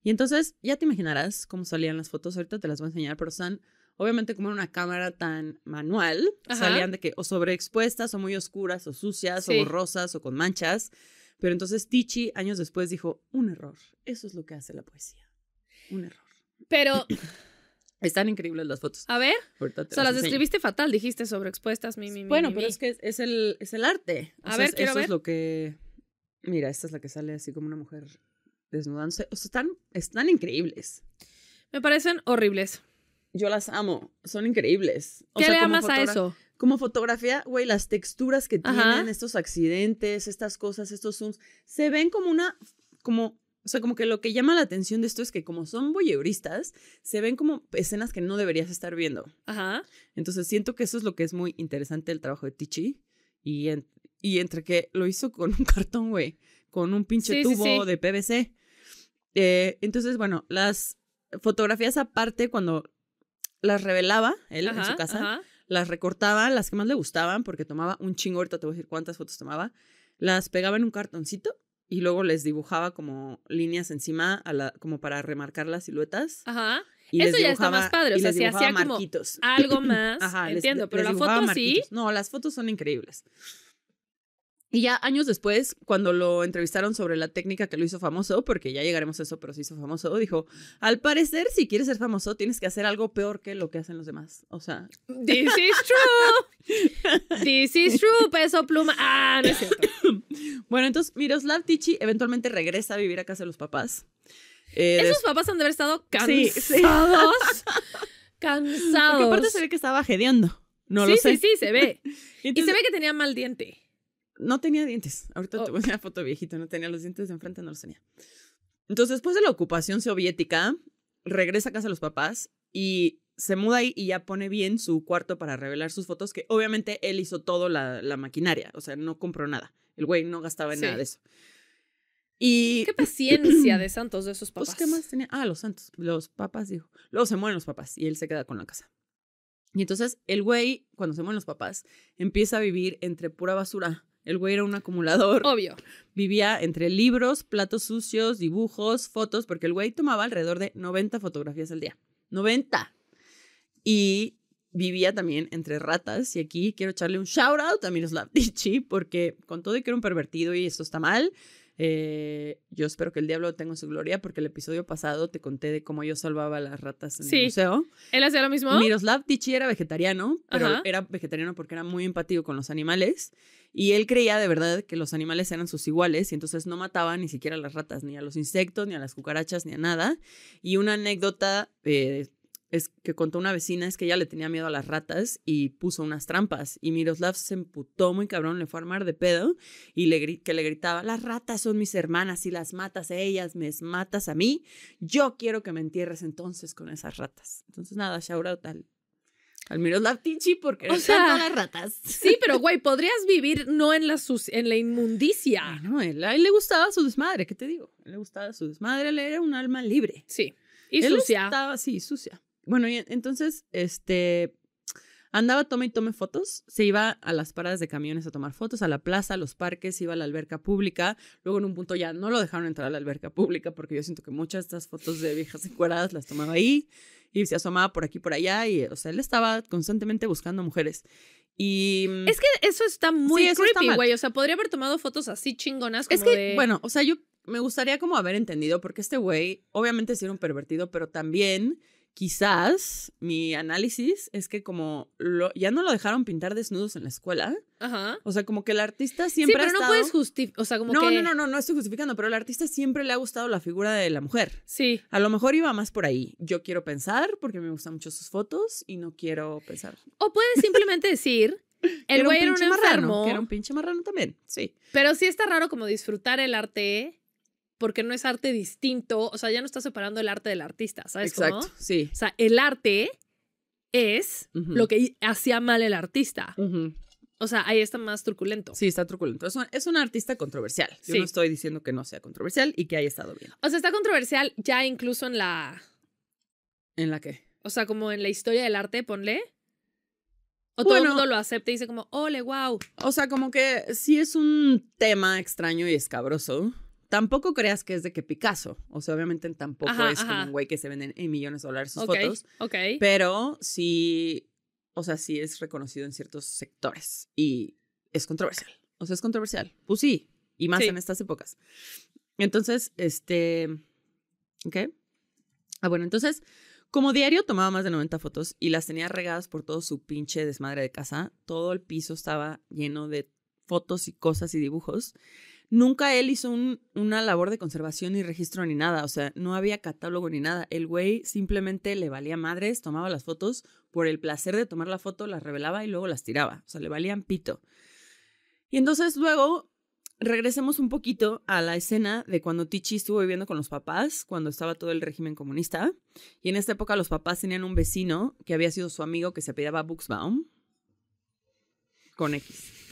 Y entonces, ya te imaginarás cómo salían las fotos, ahorita te las voy a enseñar, pero son, obviamente como en una cámara tan manual, salían de que o sobreexpuestas o muy oscuras o sucias o borrosas o con manchas. Pero entonces Tichi años después dijo, un error, eso es lo que hace la poesía, un error. Pero Están increíbles las fotos. A ver. O sea, las, describiste fatal, dijiste sobreexpuestas, mi, mi, Bueno, pero es que es, el, arte. A ver, sea, eso es lo que. Mira, esta es la que sale así como una mujer desnudándose. O sea, están, están increíbles. Me parecen horribles. Yo las amo. Son increíbles. O ¿Qué sea, le amas a eso? Como fotografía, güey, las texturas que tienen, estos accidentes, estas cosas, estos zooms, se ven como una. como o sea, como que lo que llama la atención de esto es que como son voyeuristas, se ven como escenas que no deberías estar viendo. Ajá. Entonces siento que eso es lo que es muy interesante del trabajo de Tichi. Y, y entre que lo hizo con un cartón, güey, con un pinche tubo de PVC. Eh, entonces, bueno, las fotografías aparte, cuando las revelaba él en su casa, las recortaba, las que más le gustaban, porque tomaba un chingo, ahorita te voy a decir cuántas fotos tomaba, las pegaba en un cartoncito y luego les dibujaba como líneas encima como para remarcar las siluetas. Ajá. Eso ya está más padre, o sea, si hacía marquitos. como algo más, Ajá, entiendo, pero la foto sí. No, las fotos son increíbles. Y ya años después, cuando lo entrevistaron sobre la técnica que lo hizo famoso, porque ya llegaremos a eso, pero se hizo famoso, dijo, al parecer, si quieres ser famoso, tienes que hacer algo peor que lo que hacen los demás. O sea... This is true. This is true, peso pluma. Ah, no es cierto. bueno, entonces Miroslav Tichy eventualmente regresa a vivir a casa de los papás. Eh, Esos papás han de haber estado cansados. Sí, cansados. Porque aparte se ve que estaba gedeando. No lo sé. Sí, sí, se ve. y se ve que tenía mal diente no tenía dientes. Ahorita oh. una foto viejita, no tenía los dientes de enfrente, no los tenía. Entonces, después de la ocupación soviética, regresa a casa de los papás y se muda ahí y ya pone bien su cuarto para revelar sus fotos, que obviamente él hizo todo la, maquinaria, o sea, no compró nada. El güey no gastaba en nada de eso. Y, ¿Qué paciencia de santos de esos papás? Pues, ¿Qué más tenía? Ah, los santos, los papás, dijo. Luego se mueren los papás y él se queda con la casa. Y entonces el güey, cuando se mueren los papás, empieza a vivir entre pura basura el güey era un acumulador. Obvio. Vivía entre libros, platos sucios, dibujos, fotos, porque el güey tomaba alrededor de 90 fotografías al día. 90. Y vivía también entre ratas. Y aquí quiero echarle un shout out a Miroslav Dichi, porque con todo y que era un pervertido y esto está mal, eh, yo espero que el diablo tenga su gloria, porque el episodio pasado te conté de cómo yo salvaba las ratas en el museo. Él hacía lo mismo. Miroslav Tichy era vegetariano, pero era vegetariano porque era muy empático con los animales. Y él creía de verdad que los animales eran sus iguales y entonces no mataba ni siquiera a las ratas, ni a los insectos, ni a las cucarachas, ni a nada. Y una anécdota eh, es que contó una vecina es que ella le tenía miedo a las ratas y puso unas trampas. Y Miroslav se emputó muy cabrón, le fue a armar de pedo y le, que le gritaba, las ratas son mis hermanas, si las matas a ellas, me matas a mí, yo quiero que me entierres entonces con esas ratas. Entonces nada, shout out al, al Miroslav Tichy porque o sea, las ratas. Sí, pero güey, podrías vivir no en la, en la inmundicia. No, él, él le gustaba su desmadre, ¿qué te digo? le gustaba su desmadre, él era un alma libre. Sí. Y sucia. Estaba, sí, sucia. Bueno, entonces, este, andaba toma y tome fotos, se iba a las paradas de camiones a tomar fotos, a la plaza, a los parques, iba a la alberca pública, luego en un punto ya no lo dejaron entrar a la alberca pública porque yo siento que muchas de estas fotos de viejas encueradas las tomaba ahí y se asomaba por aquí por allá y, o sea, él estaba constantemente buscando mujeres. Y mm, es que eso está muy creepy, güey, o sea, podría haber tomado fotos así chingonas Es que bueno, o sea, yo me gustaría como haber entendido porque este güey obviamente sí era un pervertido, pero también quizás mi análisis es que como ya no lo dejaron pintar desnudos en la escuela. Ajá. O sea, como que el artista siempre. Sí, pero no puedes justificar. O sea, como no, que... no, no, no, no estoy justificando, pero el artista siempre le ha gustado la figura de la mujer. Sí. A lo mejor iba más por ahí. Yo quiero pensar porque me gustan mucho sus fotos y no quiero pensar. O puedes simplemente decir. El güey era un, enfermo. era un pinche marrano también, sí. Pero sí está raro como disfrutar el arte porque no es arte distinto, o sea, ya no está separando el arte del artista, ¿sabes? Exacto, cómo? sí. O sea, el arte es lo que hacía mal el artista. O sea, ahí está más truculento. Sí, está truculento. Es un, artista controversial. Yo no estoy diciendo que no sea controversial y que haya estado bien. O sea, está controversial ya incluso en la... ¿En la qué? O sea, como en la historia del arte, ponle. O todo el mundo lo acepta y dice como, ole, wow. O sea, como que sí es un tema extraño y escabroso tampoco creas que es de que Picasso. O sea, obviamente tampoco es como un güey que se venden en millones de dólares sus fotos. Pero sí, o sea, sí es reconocido en ciertos sectores y es controversial. O sea, es controversial. Pues sí, y más en estas épocas. Entonces, este. ¿Ok? Ah, bueno, entonces, como diario tomaba más de 90 fotos y las tenía regadas por todo su pinche desmadre de casa. Todo el piso estaba lleno de fotos y cosas y dibujos. Nunca él hizo una labor de conservación ni registro ni nada, o sea, no había catálogo ni nada. El güey simplemente le valía madres, tomaba las fotos por el placer de tomar la foto, las revelaba y luego las tiraba, o sea, le valían pito. Y entonces luego regresemos un poquito a la escena de cuando Tichi estuvo viviendo con los papás, cuando estaba todo el régimen comunista. Y en esta época los papás tenían un vecino que había sido su amigo que se apellidaba Buxbaum con X.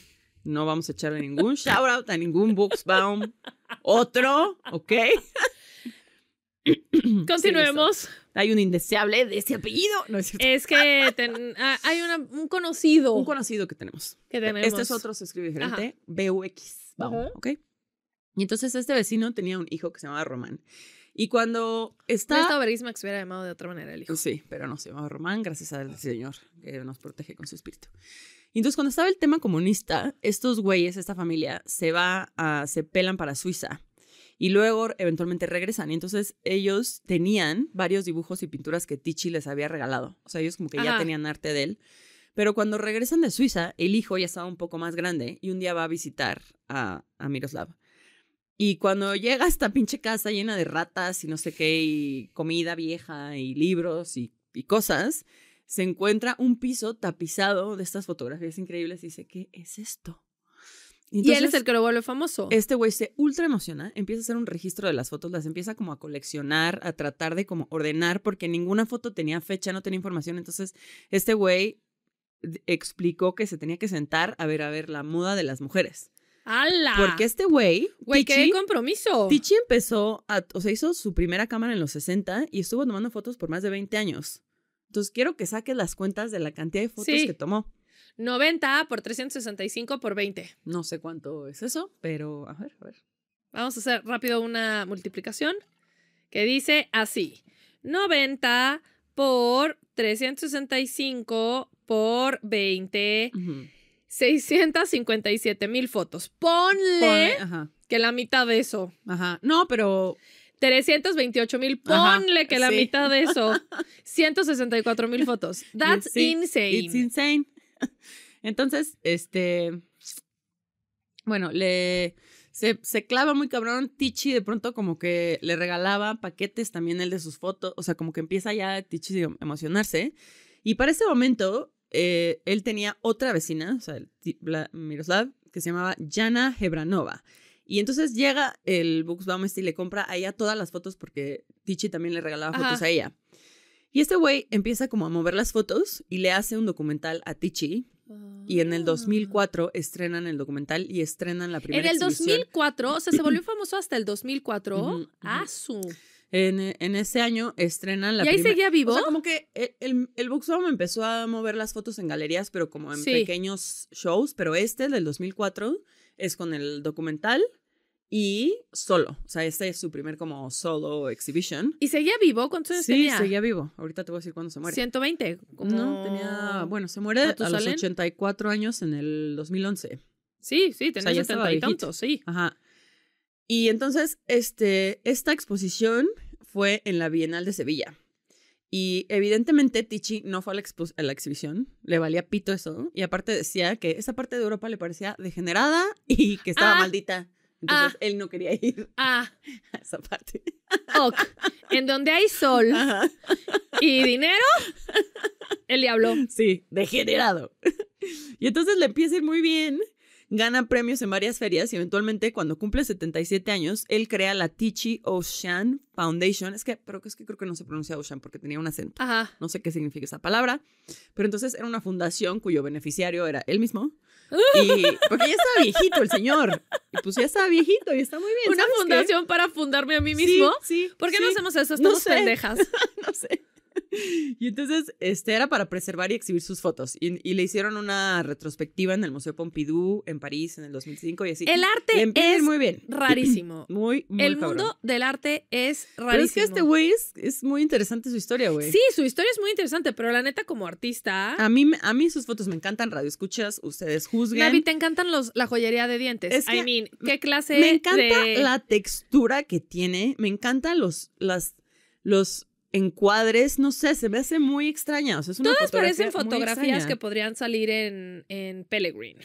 No vamos a echarle ningún shout out a ningún Buxbaum. Otro, ¿ok? Continuemos. hay un indeseable de ese apellido. No es, cierto. es que ah, hay un conocido. Un conocido que tenemos. Que tenemos. Este es otro, se escribe diferente. BUX. ¿ok? Y entonces este vecino tenía un hijo que se llamaba Román. Y cuando está... estaba que se hubiera llamado de otra manera el hijo. Sí, pero no se llamaba Román, gracias al Señor que nos protege con su espíritu. Entonces, cuando estaba el tema comunista, estos güeyes, esta familia, se va a, se pelan para Suiza y luego eventualmente regresan. Y entonces ellos tenían varios dibujos y pinturas que Tichi les había regalado. O sea, ellos como que ya tenían arte de él. Pero cuando regresan de Suiza, el hijo ya estaba un poco más grande y un día va a visitar a, a Miroslav. Y cuando llega a esta pinche casa llena de ratas y no sé qué, y comida vieja y libros y cosas, se encuentra un piso tapizado de estas fotografías increíbles y dice, ¿qué es esto? y él es el que lo vuelve famoso. Este güey se ultra emociona, empieza a hacer un registro de las fotos, las empieza como a coleccionar, a tratar de como ordenar, porque ninguna foto tenía fecha, no tenía información. Entonces, este güey explicó que se tenía que sentar a ver, a ver la muda de las mujeres. ¡Hala! Porque este güey. Güey, qué compromiso. Tichi empezó a. O sea, hizo su primera cámara en los 60 y estuvo tomando fotos por más de 20 años. Entonces quiero que saques las cuentas de la cantidad de fotos que tomó. 90 por 365 por 20. No sé cuánto es eso, pero a ver, a ver. Vamos a hacer rápido una multiplicación que dice así. 90 por 365 por 20. 657 mil fotos. Ponle, que la mitad de eso. Ajá. No, pero 328 mil, ponle que la mitad de eso, 164 mil fotos. That's insane. It's insane. Entonces, este, bueno, le, se, clava muy cabrón. Tichi de pronto como que le regalaba paquetes también el de sus fotos. O sea, como que empieza ya Tichi a emocionarse. Y para ese momento, eh, él tenía otra vecina, o sea, Miroslav, que se llamaba Jana Hebranova. Y entonces llega el Bum este y le compra a ella todas las fotos porque Tichi también le regalaba fotos a ella. Y este güey empieza como a mover las fotos y le hace un documental a Tichi. Y en el 2004 ah. estrenan el documental y estrenan la primera En el 2004, o sea, se volvió famoso hasta el 2004. Ah, su. Eh, en, ese año estrenan la ¿Y ahí seguía vivo? como que eh, el, el, empezó a mover las fotos en galerías, pero como en pequeños shows. Pero este, del 2004, es con el documental y solo. O sea, este es su primer como solo exhibition. ¿Y seguía vivo? ¿Cuántos años sí, tenía? Sí, seguía vivo. Ahorita te voy a decir cuándo se muere. 120. tenía, bueno, se muere a los 84 años en el 2011. Sí, sí, tenía 70 y tantos, sí. Ajá. Y entonces, este, esta exposición fue en la Bienal de Sevilla. Y evidentemente Tichi no fue a la, exhibición, le valía pito eso. Y aparte decía que esa parte de Europa le parecía degenerada y que estaba ah. maldita. Entonces ah. él no quería ir ah. a esa parte. Ok. En donde hay sol y dinero, el diablo. Sí, degenerado. Y entonces le empieza a ir muy bien Gana premios en varias ferias y eventualmente cuando cumple 77 años, él crea la Tichi Ocean Foundation. Es que, pero es que creo que no se pronuncia Ocean porque tenía un acento. Ajá. No sé qué significa esa palabra. Pero entonces era una fundación cuyo beneficiario era él mismo. porque ya estaba viejito el señor. Y pues ya estaba viejito y está muy bien. ¿Una fundación para fundarme a mí mismo? Sí, sí ¿Por qué no hacemos eso? Estamos pendejas. no sé. y entonces, este era para preservar y exhibir sus fotos. Y, le hicieron una retrospectiva en el Museo Pompidou, en París, en el 2005 y así. El arte es muy bien. rarísimo. muy, El mundo del arte es rarísimo. es que este güey es, muy interesante su historia, güey. Sí, su historia es muy interesante, pero la neta, como artista... A mí, a mí sus fotos me encantan, radio escuchas, ustedes juzguen. Navi, te encantan los, la joyería de dientes. I mean, ¿qué clase Me encanta la textura que tiene, me encantan los, las, los en cuadres, no sé, se me hace muy extraña. Todas parecen fotografías que podrían salir en, en Pellegrin.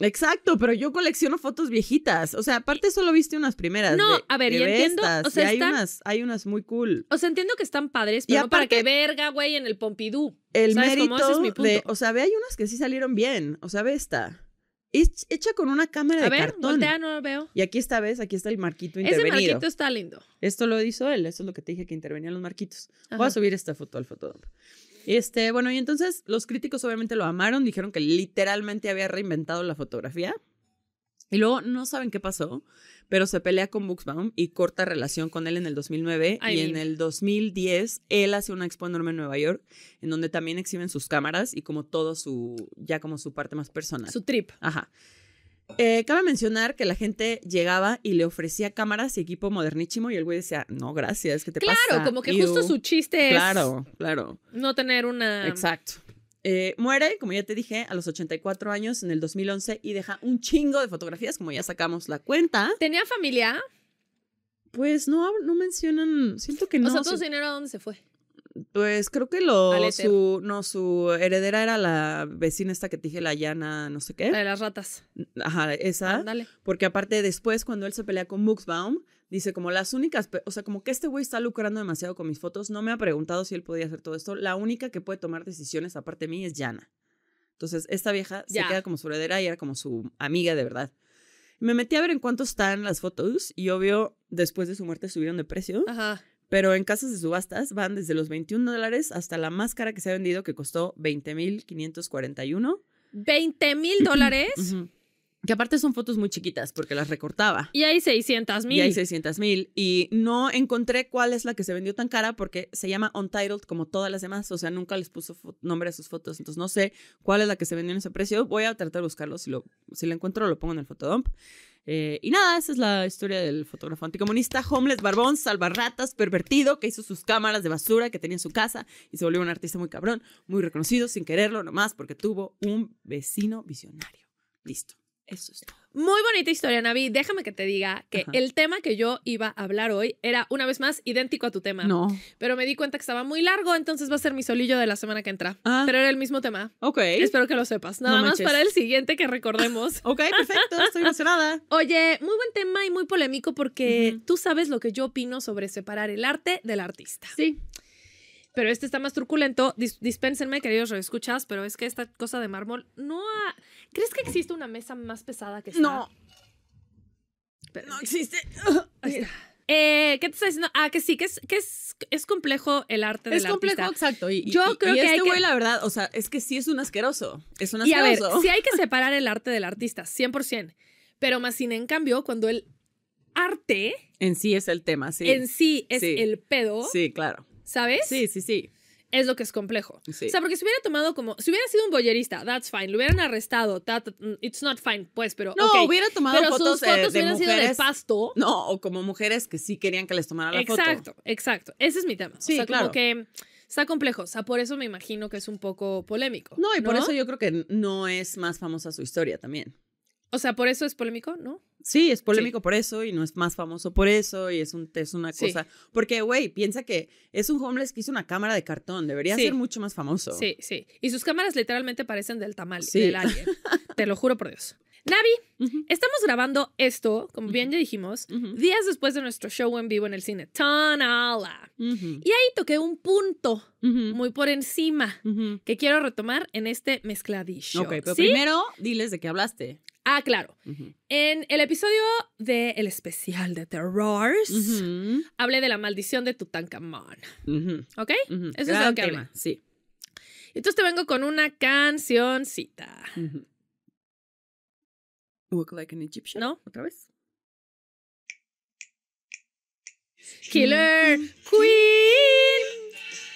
Exacto, pero yo colecciono fotos viejitas. O sea, aparte solo viste unas primeras. No, a ver, y entiendo. O sea, hay, unas, hay unas muy cool. O sea, entiendo que están padres, pero para que verga, güey, en el Pompidou. El mérito de. O sea, ve, hay unas que sí salieron bien. O sea, ve esta hecha con una cámara a de ver, cartón. no lo veo. Y aquí esta vez Aquí está el marquito intervenido. Ese marquito está lindo. Esto lo hizo él, eso es lo que te dije que intervenían los marquitos. Voy a subir esta foto al fotodump. Este, bueno, y entonces los críticos obviamente lo amaron, dijeron que literalmente había reinventado la fotografía. Y luego no saben qué pasó, pero se pelea con Buxbaum y corta relación con él en el 2009 y en el 2010 él hace una expo enorme en Nueva York en donde también exhiben sus cámaras y como todo su ya como su parte más personal. Su trip. Ajá. Eh, cabe mencionar que la gente llegaba y le ofrecía cámaras y equipo modernísimo y el güey decía, no, gracias, que te claro, Claro, como que justo su chiste es... Claro, claro. No tener una... Exacto. Eh, muere, como ya te dije, a los 84 años en el 2011 y deja un chingo de fotografías, como ya sacamos la cuenta. ¿Tenía familia? Pues no, no mencionan, siento que no. O sea, todo su dinero a dónde se fue. Pues creo que lo su, no su heredera era la vecina esta que te dije la llana, no sé qué. La de las ratas. Ajá, esa. Dale. Porque aparte después cuando él se pelea con Muxbaum, Dice, como las únicas, o sea, como que este güey está lucrando demasiado con mis fotos, no me ha preguntado si él podía hacer todo esto. La única que puede tomar decisiones aparte de mí es Yana. Entonces, esta vieja se queda como su heredera y era como su amiga de verdad. Me metí a ver en cuánto están las fotos y obvio, después de su muerte subieron de precio. Ajá. Pero en casas de subastas van desde los 21 dólares hasta la más cara que se ha vendido que costó 20.541. ¿20 mil dólares? Que aparte son fotos muy chiquitas porque las recortaba. Y hay 600 mil. Y hay 600 mil. Y no encontré cuál es la que se vendió tan cara porque se llama Untitled como todas las demás. O sea, nunca les puso nombre a sus fotos. Entonces no sé cuál es la que se vendió en ese precio. Voy a tratar de buscarlo. Si lo, si lo encuentro, lo pongo en el fotodump. Eh, y nada, esa es la historia del fotógrafo anticomunista, homeless, barbón, salvarratas, pervertido, que hizo sus cámaras de basura que tenía en su casa y se volvió un artista muy cabrón, muy reconocido, sin quererlo nomás, porque tuvo un vecino visionario. Listo. Eso es todo. Muy bonita historia, Navi. Déjame que te diga que el tema que yo iba a hablar hoy era, una vez más, idéntico a tu tema. No. Pero me di cuenta que estaba muy largo, entonces va a ser mi solillo de la semana que entra. Ah. Pero era el mismo tema. Ok. Espero que lo sepas. Nada más para el siguiente que recordemos. ok, perfecto. Estoy emocionada. Oye, muy buen tema y muy polémico porque tú sabes lo que yo opino sobre separar el arte del artista. Sí pero este está más truculento. dispénsenme, queridos escuchas, pero es que esta cosa de mármol no ha, ¿Crees que existe una mesa más pesada que esta? No. no existe. Eh, ¿Qué te está diciendo? Ah, que sí, que es, que es, complejo el arte de Es complejo, exacto. Y, Yo creo que este güey, la verdad, o sea, es que sí es un asqueroso. Es un asqueroso. Y a sí hay que separar el arte del artista, 100%. Pero más sin en cambio, cuando el arte... En sí es el tema, sí. En sí es el pedo. Sí, claro. ¿Sabes? Sí, sí, sí es lo que es complejo. O sea, porque si hubiera tomado como, si hubiera sido un boyerista, that's fine, lo hubieran arrestado, mm, it's not fine, pues, pero... No, hubiera tomado pero fotos, sus fotos eh, de, hubieran sido de pasto. No, o como mujeres que sí querían que les tomara la foto. Exacto, exacto. Ese es mi tema. o sea, claro. como que está complejo. O sea, por eso me imagino que es un poco polémico. No, y por eso yo creo que no es más famosa su historia también. O sea, por eso es polémico, ¿no? Sí, es polémico por eso y no es más famoso por eso y es, un, es una cosa. Porque, güey, piensa que es un homeless que hizo una cámara de cartón. Debería ser mucho más famoso. Sí, sí. Y sus cámaras literalmente parecen del tamal, del alien. Te lo juro por Dios. Navi, estamos grabando esto, como bien ya dijimos, días después de nuestro show en vivo en el cine, Tonala. Y ahí toqué un punto muy por encima que quiero retomar en este mezcladillo. Ok, pero primero diles de qué hablaste. Ah, claro. En el episodio del especial de Terrors, hable hablé de la maldición de Tutankamón. ¿Ok? Eso es lo que tema. hablé. Sí. Entonces te vengo con una cancioncita. Look like an Egyptian. ¿No? ¿Otra vez? Killer Queen.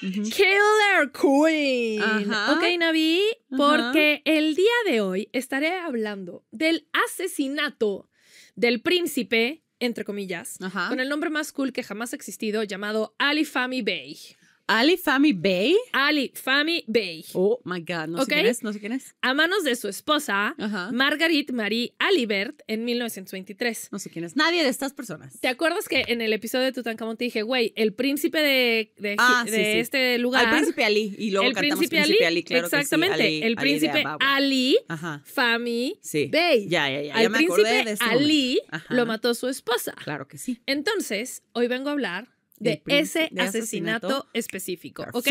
Killer Queen. Ok, Navi, porque el día de hoy estaré hablando del asesinato del príncipe, entre comillas, con el nombre más cool que jamás ha existido, llamado Alifami Bay. Bey. Ali Fami Bey. Ali Fami Bey. Oh my God, no sé quién es, no sé quién es. A manos de su esposa, Margarit Marie Alibert, en 1923. No sé quién es. Nadie de estas personas. ¿Te acuerdas que en el episodio de Tutankamón te dije, güey, el príncipe de, de, ah, este lugar. El príncipe Ali. Y luego el cantamos príncipe, Ali, claro Exactamente. Que sí, Ali, el príncipe Ali, Ali Fami Bey. Ya, ya, ya. Al ya me príncipe acordé de ese Ali lo mató su esposa. Claro que sí. Entonces, hoy vengo a hablar de ese asesinato, específico. ¿Ok?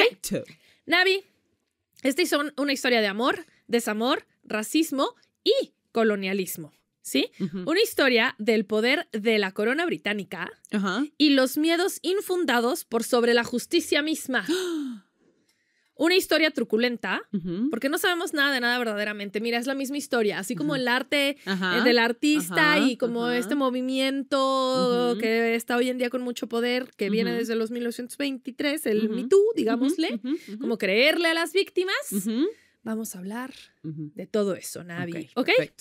Navi, esta es una historia de amor, desamor, racismo y colonialismo. ¿Sí? Una historia del poder de la corona británica y los miedos infundados por sobre la justicia misma. ¡Ah! una historia truculenta, porque no sabemos nada de nada verdaderamente. Mira, es la misma historia, así como el arte el eh, del artista y como este movimiento que está hoy en día con mucho poder, que viene desde los 1823 el Me Too, digámosle, como creerle a las víctimas. Vamos a hablar de todo eso, Navi. ¿Ok? ¿okay?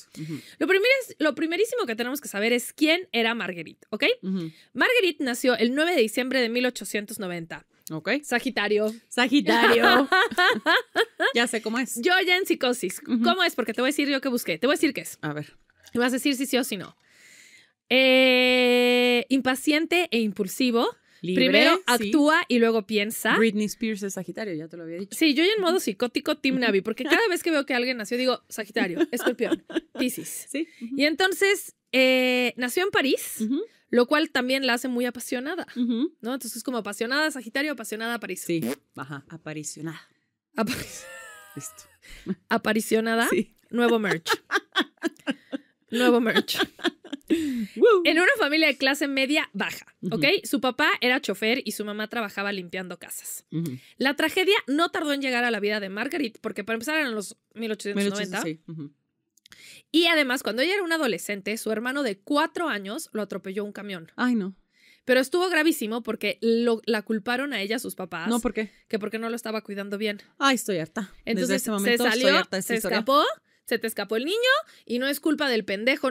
Lo, primero es, lo primerísimo que tenemos que saber es quién era Marguerite, ¿ok? Marguerite nació el 9 de diciembre de 1890 Ok. Sagitario. Sagitario. ya sé cómo es. Yo ya en psicosis. ¿Cómo es? Porque te voy a decir yo qué busqué. Te voy a decir qué es. A ver. Te vas a decir si sí o si no. Eh, impaciente e impulsivo. Libre, Primero actúa y luego piensa. Britney Spears es Sagitario, ya te lo había dicho. Sí, yo en modo psicótico Tim Navi, porque cada vez que veo que alguien nació digo Sagitario, Escorpión, tisis. Sí. Y entonces eh, nació en París, lo cual también la hace muy apasionada, ¿no? Entonces, como apasionada, Sagitario, apasionada, aparición, Sí, ajá, aparicionada. Listo. Aparicionada, nuevo merch. nuevo merch. En una familia de clase media baja, ¿ok? Su papá era chofer y su mamá trabajaba limpiando casas. La tragedia no tardó en llegar a la vida de Marguerite, porque para empezar eran los 1890. 1800, sí. Y además, cuando ella era una adolescente, su hermano de cuatro años lo atropelló un camión. Ay, no. Pero estuvo gravísimo porque la culparon a ella sus papás. No, ¿por qué? Que porque no lo estaba cuidando bien. Ay, estoy harta. Entonces Desde ese momento, se salió, se escapó, se te escapó el niño y no es culpa del pendejo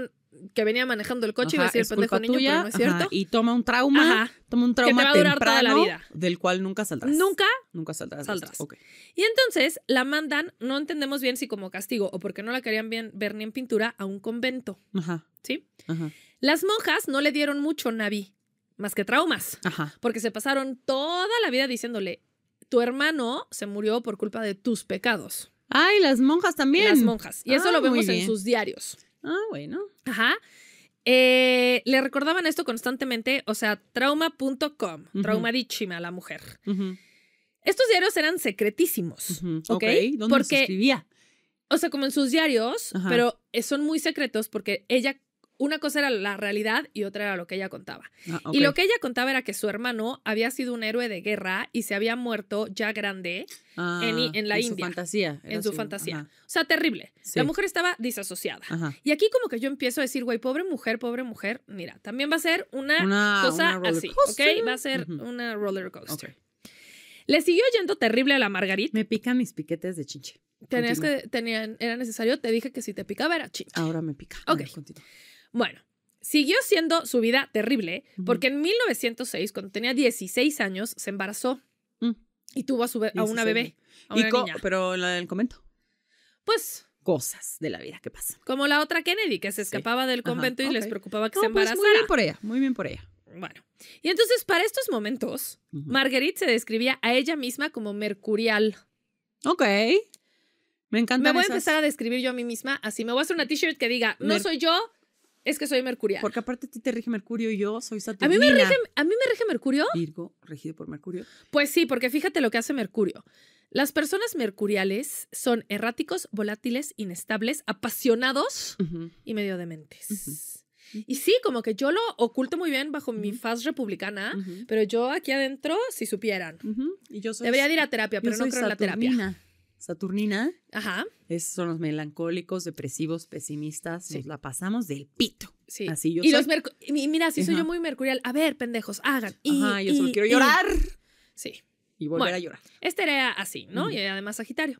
que venía manejando el coche, y decía, a decir pendejo niño, tuya, no es cierto. y toma un trauma, toma un trauma que va a durar toda la vida. del cual nunca saldrás. Nunca, nunca saldrás. Y entonces la mandan, no entendemos bien si como castigo o porque no la querían ver ni en pintura, a un convento. Ajá. ¿Sí? Las monjas no le dieron mucho Navi, más que traumas, porque se pasaron toda la vida diciéndole, tu hermano se murió por culpa de tus pecados. Ay, las monjas también. Las monjas. Y eso lo ah, vemos en sus diarios. Ah, bueno. Ajá. Eh, le recordaban esto constantemente, o sea, trauma.com, Traumadichima, la mujer. Estos diarios eran secretísimos, ¿ok? ¿Dónde porque, se escribía? O sea, como en sus diarios, pero eh, son muy secretos porque ella una cosa era la realidad y otra era lo que ella contaba. Ah, y lo que ella contaba era que su hermano había sido un héroe de guerra y se había muerto ya grande ah, en, la la en Su fantasía, en su, fantasía. O sea, terrible. La mujer estaba disasociada. Y aquí como que yo empiezo a decir, güey, pobre mujer, pobre mujer. Mira, también va a ser una, cosa así, ¿ok? Va a ser una roller coaster. Le siguió yendo terrible a la Margarita. Me pican mis piquetes de chinche. Tenías que, tenían, era necesario, te dije que si te picaba era chinche. Ahora me pica. Ok. Bueno, siguió siendo su vida terrible porque en 1906, cuando tenía 16 años, se embarazó mm. y tuvo a, su una bebé. ¿Y niña. Pero en el convento. Pues cosas de la vida que pasan. Como la otra Kennedy, que se escapaba del convento y les preocupaba que se pues, embarazara. muy bien por ella, muy bien por ella. Bueno, y entonces para estos momentos, Marguerite se describía a ella misma como mercurial. Ok. Me encanta. Me voy a empezar a describir yo a mí misma así. Me voy a hacer una t-shirt que diga, no soy yo, es que soy mercurial. Porque aparte a ti te rige Mercurio y yo soy Saturnina. ¿A mí me rige, Mercurio? Virgo, regido por Mercurio. Pues sí, porque fíjate lo que hace Mercurio. Las personas mercuriales son erráticos, volátiles, inestables, apasionados y medio dementes. Y sí, como que yo lo oculto muy bien bajo mi faz republicana, pero yo aquí adentro, si supieran. Debería ir a terapia, pero no creo en la terapia. Saturnina. Ajá. Esos son los melancólicos, depresivos, pesimistas. Nos la pasamos del pito. Sí. Así yo y los y mira, si soy yo muy mercurial. A ver, pendejos, hagan. Ajá, yo solo quiero llorar. Sí. Y volver a llorar. Este era así, ¿no? Y además Sagitario.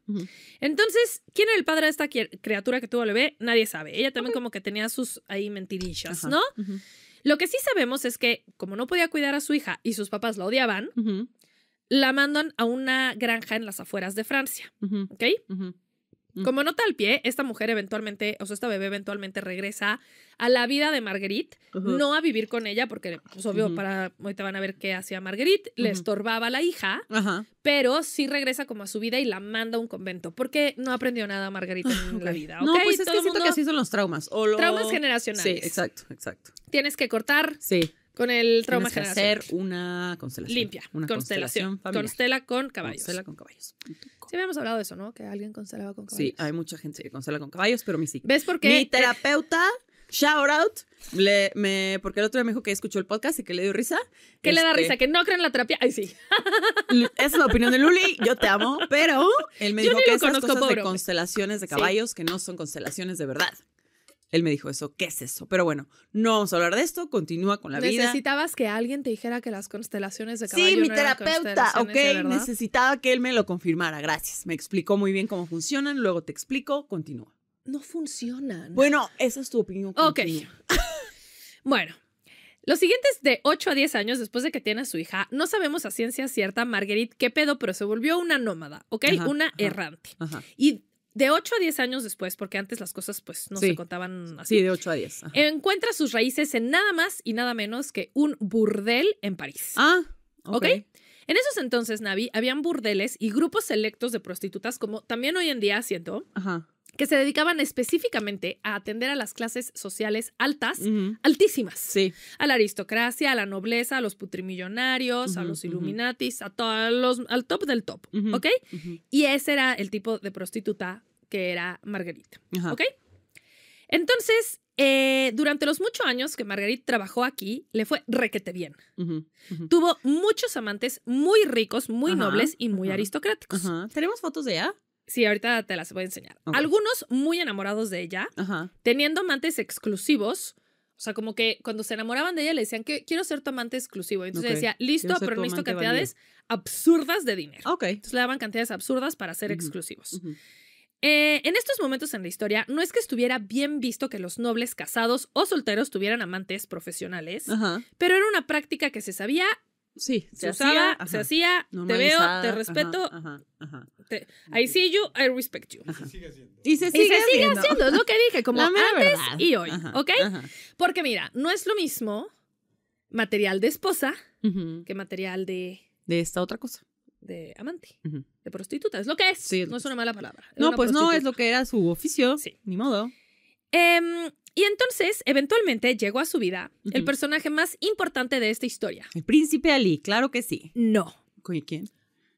Entonces, ¿quién era el padre de esta criatura que tuvo el bebé? Nadie sabe. Ella también como que tenía sus ahí mentirillas, ¿no? Lo que sí sabemos es que, como no podía cuidar a su hija y sus papás la odiaban, la mandan a una granja en las afueras de Francia. ¿Ok? Como nota al pie, esta mujer eventualmente, o sea, esta bebé eventualmente regresa a la vida de Marguerite, no a vivir con ella, porque, pues obvio, para ahorita van a ver qué hacía Marguerite, le estorbaba a la hija, pero sí regresa como a su vida y la manda a un convento, porque no aprendió nada Marguerite en ah, la vida. No, pues es que siento que así son los traumas. Traumas generacionales. Sí, exacto, exacto. Tienes que cortar. Sí con el trauma Tienes hacer una constelación. Limpia. Una constelación. constela con caballos. Constela con caballos. Sí, habíamos hablado de eso, ¿no? Que alguien constelaba con caballos. Sí, hay mucha gente que constela con caballos, pero mi sí. ¿Ves por qué? Mi terapeuta, shout out, me, porque el otro día me dijo que escuchó el podcast y que le dio risa. ¿Qué le da este, risa? Que no creen la terapia. Ay, sí. Esa es la opinión de Luli, yo te amo, pero él me dijo que esas cosas de constelaciones de caballos que no son constelaciones de verdad. Él me dijo eso, ¿qué es eso? Pero bueno, no vamos a hablar de esto, continúa con la vida. Necesitabas que alguien te dijera que las constelaciones de caballo Sí, mi terapeuta, ok, necesitaba que él me lo confirmara, gracias. Me explicó muy bien cómo funcionan, luego te explico, continúa. No funcionan. Bueno, esa es tu opinión. Ok. bueno, los siguientes de 8 a 10 años después de que tiene a su hija, no sabemos a ciencia cierta, Marguerite, qué pedo, pero se volvió una nómada, ¿ok? una errante. Ajá. Y de 8 a 10 años después, porque antes las cosas pues no se contaban así. Sí, de 8 a 10. Encuentra sus raíces en nada más y nada menos que un burdel en París. Ah, ok. En esos entonces, Navi, habían burdeles y grupos selectos de prostitutas, como también hoy en día siento, que se dedicaban específicamente a atender a las clases sociales altas, altísimas. Sí. A la aristocracia, a la nobleza, a los putrimillonarios, a los Illuminatis, a todos los, al top del top, ¿ok? Y ese era el tipo de prostituta que era Marguerite. ¿Ok? Entonces, eh, durante los muchos años que Marguerite trabajó aquí, le fue requete bien. Tuvo muchos amantes muy ricos, muy nobles y muy aristocráticos. ¿Tenemos fotos de ella? Sí, ahorita te las voy a enseñar. Algunos muy enamorados de ella, teniendo amantes exclusivos. O sea, como que cuando se enamoraban de ella le decían que quiero ser tu amante exclusivo. Entonces decía, listo, pero pero necesito cantidades absurdas de dinero. Ok. Entonces le daban cantidades absurdas para ser exclusivos. Eh, en estos momentos en la historia, no es que estuviera bien visto que los nobles casados o solteros tuvieran amantes profesionales, pero era una práctica que se sabía, sí, se, usaba, se hacía, te veo, te respeto, ajá, ajá, te, I see you, I respect you. Y se sigue haciendo. Y sigue, es lo que dije, como antes y hoy, ¿ok? Porque mira, no es lo mismo material de esposa que material de... De esta otra cosa de amante, de prostituta. Es lo que es. no es una mala palabra. No, pues no, es lo que era su oficio. Sí. Ni modo. Em, y entonces, eventualmente, llegó a su vida el personaje más importante de esta historia. El príncipe Ali, claro que sí. No. ¿Y quién?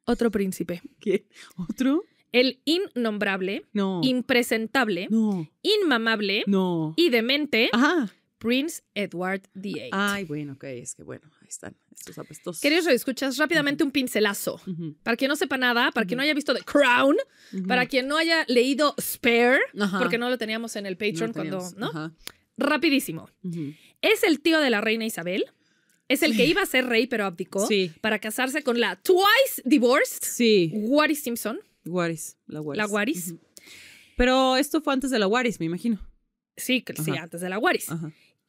Otro príncipe. ¿Qué? ¿Otro? El innombrable, no. impresentable, inmamable no. y demente Prince Edward VIII. Ay, bueno, ok, es que bueno están estos apestosos. Queridos escuchas rápidamente un pincelazo. Para quien no sepa nada, para quien no haya visto The Crown, para quien no haya leído Spare, porque no lo teníamos en el Patreon cuando, ¿no? Rapidísimo. Es el tío de la reina Isabel. Es el que iba a ser rey, pero abdicó para casarse con la twice divorced sí. Waris Simpson. Waris, la Waris. La Pero esto fue antes de la Waris, me imagino. Sí, sí, antes de la Waris.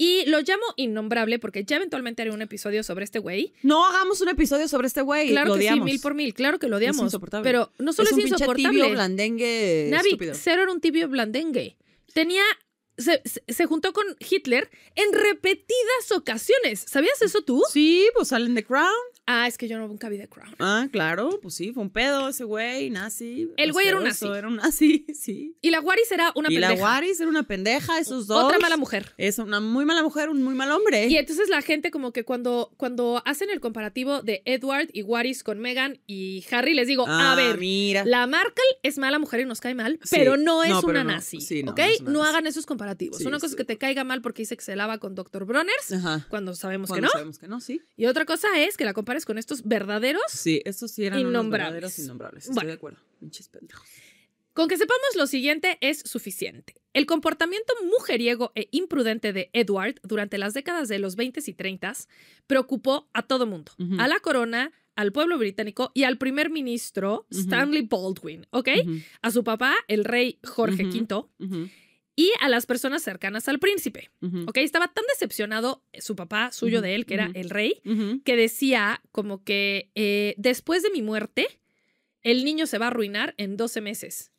Y lo llamo innombrable porque ya eventualmente haré un episodio sobre este güey. No hagamos un episodio sobre este güey. Claro que sí, mil por mil. Claro que lo odiamos. Pero no solo es, un insoportable. tibio blandengue. Navi, Cero era un tibio blandengue. Tenía. Se, se, juntó con Hitler en repetidas ocasiones. ¿Sabías eso tú? Sí, pues salen The Crown. Ah, es que yo nunca vi The Crown. Ah, claro, pues sí, fue un pedo ese güey, nazi. El güey era un nazi. Era un nazi, sí. Y la Waris era una pendeja. Y la Waris era una pendeja, esos dos. Otra mala mujer. Es una muy mala mujer, un muy mal hombre. Y entonces la gente como que cuando, cuando hacen el comparativo de Edward y Waris con Megan y Harry, les digo, a ah, ver, mira. la Markle es mala mujer y nos cae mal, pero no es una nazi, sí, no, ¿ok? no hagan esos comparativos. una cosa es que te caiga mal porque dice que se lava con Dr. Bronner's, cuando sabemos que no. sabemos que no, sí. Y otra cosa es que la compares con estos verdaderos. Sí, estos sí eran innombrables. verdaderos innombrables. Estoy de acuerdo. Con que sepamos lo siguiente es suficiente. El comportamiento mujeriego e imprudente de Edward durante las décadas de los 20 y 30 preocupó a todo mundo, a la corona, al pueblo británico y al primer ministro Stanley Baldwin, ¿ok? A su papá, el rey Jorge V y a las personas cercanas al príncipe. ¿Ok? Estaba tan decepcionado eh, su papá suyo de él, que era el rey, que decía como que eh, después de mi muerte, el niño se va a arruinar en 12 meses.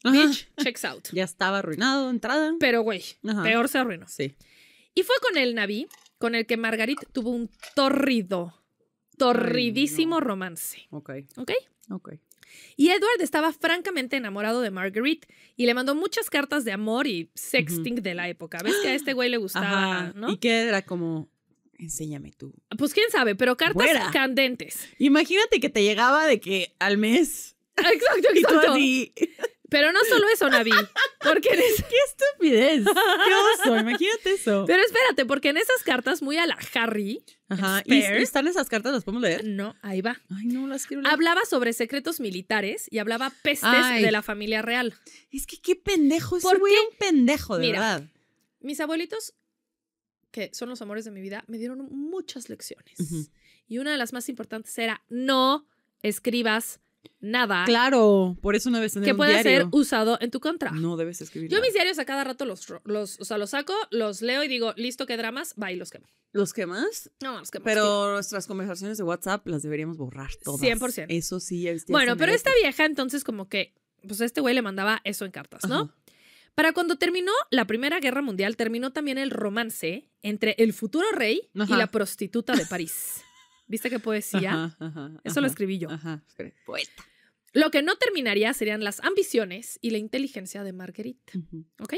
checks out. ya estaba arruinado entrada. Pero, güey, peor se arruinó. Sí. Y fue con el Naví, con el que Margarit tuvo un torrido, torridísimo romance. Ok. Ok. Ok. Y Edward estaba francamente enamorado de Marguerite y le mandó muchas cartas de amor y sexting de la época. ¿Ves que a este güey le gustaba, Ajá. no? Y que era como, enséñame tú. Pues quién sabe, pero cartas candentes. Imagínate que te llegaba de que al mes. Exacto, Y tú pero no solo eso, Navi. Porque en ¡Qué estupidez! ¡Qué oso! Imagínate eso. Pero espérate, porque en esas cartas, muy a la Harry. Ajá. ¿Y, están esas cartas? ¿Las podemos leer? No, ahí va. Ay, no, las quiero leer. Hablaba sobre secretos militares y hablaba pestes de la familia real. Es que qué pendejo es. Porque un pendejo, de verdad. Mis abuelitos, que son los amores de mi vida, me dieron muchas lecciones. Y una de las más importantes era: no escribas nada. Claro, por eso no debes tener que puede ser usado en tu contra. No debes escribir. Yo mis diarios a cada rato los, los, sea, los saco, los leo y digo, listo, qué dramas, va y los quemo. ¿Los quemas? No, los Pero nuestras conversaciones de WhatsApp las deberíamos borrar todas. 100%. Eso sí. bueno, pero esta vieja entonces como que, pues a este güey le mandaba eso en cartas, ¿no? Para cuando terminó la Primera Guerra Mundial, terminó también el romance entre el futuro rey y la prostituta de París. ¿Viste qué poesía? Eso lo escribí yo. Poeta. Lo que no terminaría serían las ambiciones y la inteligencia de Marguerite. ¿Ok?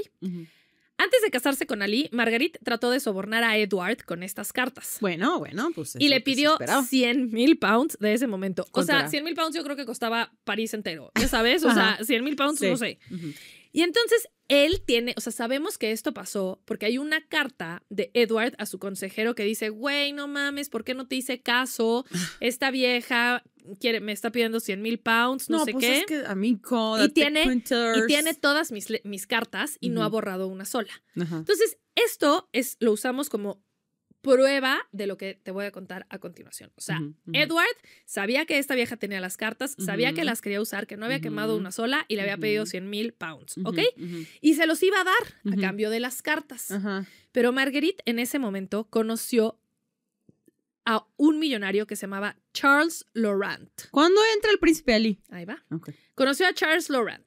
Antes de casarse con Ali, Marguerite trató de sobornar a Edward con estas cartas. Bueno, bueno, pues. Y le pidió 100 mil pounds de ese momento. O sea, 100 mil pounds yo creo que costaba París entero. Ya sabes, o sea, 100 mil pounds, no sé. Y entonces él tiene, o sea, sabemos que esto pasó porque hay una carta de Edward a su consejero que dice, güey, no mames, ¿por qué no te hice caso? Esta vieja quiere, me está pidiendo 100 mil pounds, no, sé pues qué. Es que, amigo, y, tiene, y tiene todas mis, mis cartas y no ha borrado una sola. Entonces, esto es, lo usamos como prueba de lo que te voy a contar a continuación. O sea, Edward sabía que esta vieja tenía las cartas, sabía que las quería usar, que no había quemado una sola y le había pedido 100 mil pounds, ¿ok? Y se los iba a dar a cambio de las cartas. Pero Marguerite en ese momento conoció a un millonario que se llamaba Charles Laurent. ¿Cuándo entra el príncipe Ali? Ahí va. Conoció a Charles Laurent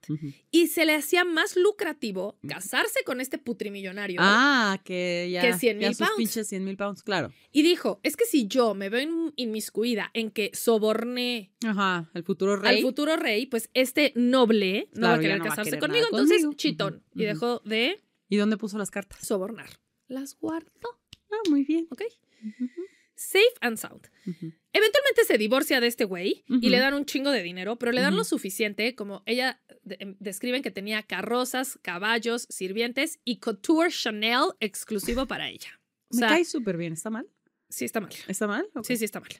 y se le hacía más lucrativo casarse con este putrimillonario. Ah, que ya. Que 100 mil pounds. Pinches 100 mil pounds, claro. Y dijo, es que si yo me veo inmiscuida en que soborné Ajá, al futuro rey. Al futuro rey, pues este noble no va a querer casarse conmigo. Entonces, chitón. Y dejó de... ¿Y dónde puso las cartas? Sobornar. Las guardó. Ah, muy bien. Ok safe and sound. Eventualmente se divorcia de este güey y le dan un chingo de dinero, pero le dan lo suficiente, como ella em, describen que tenía carrozas, caballos, sirvientes y couture Chanel exclusivo para ella. Me cae súper bien, ¿está mal? Sí, está mal. ¿Está mal? Sí, sí, está mal.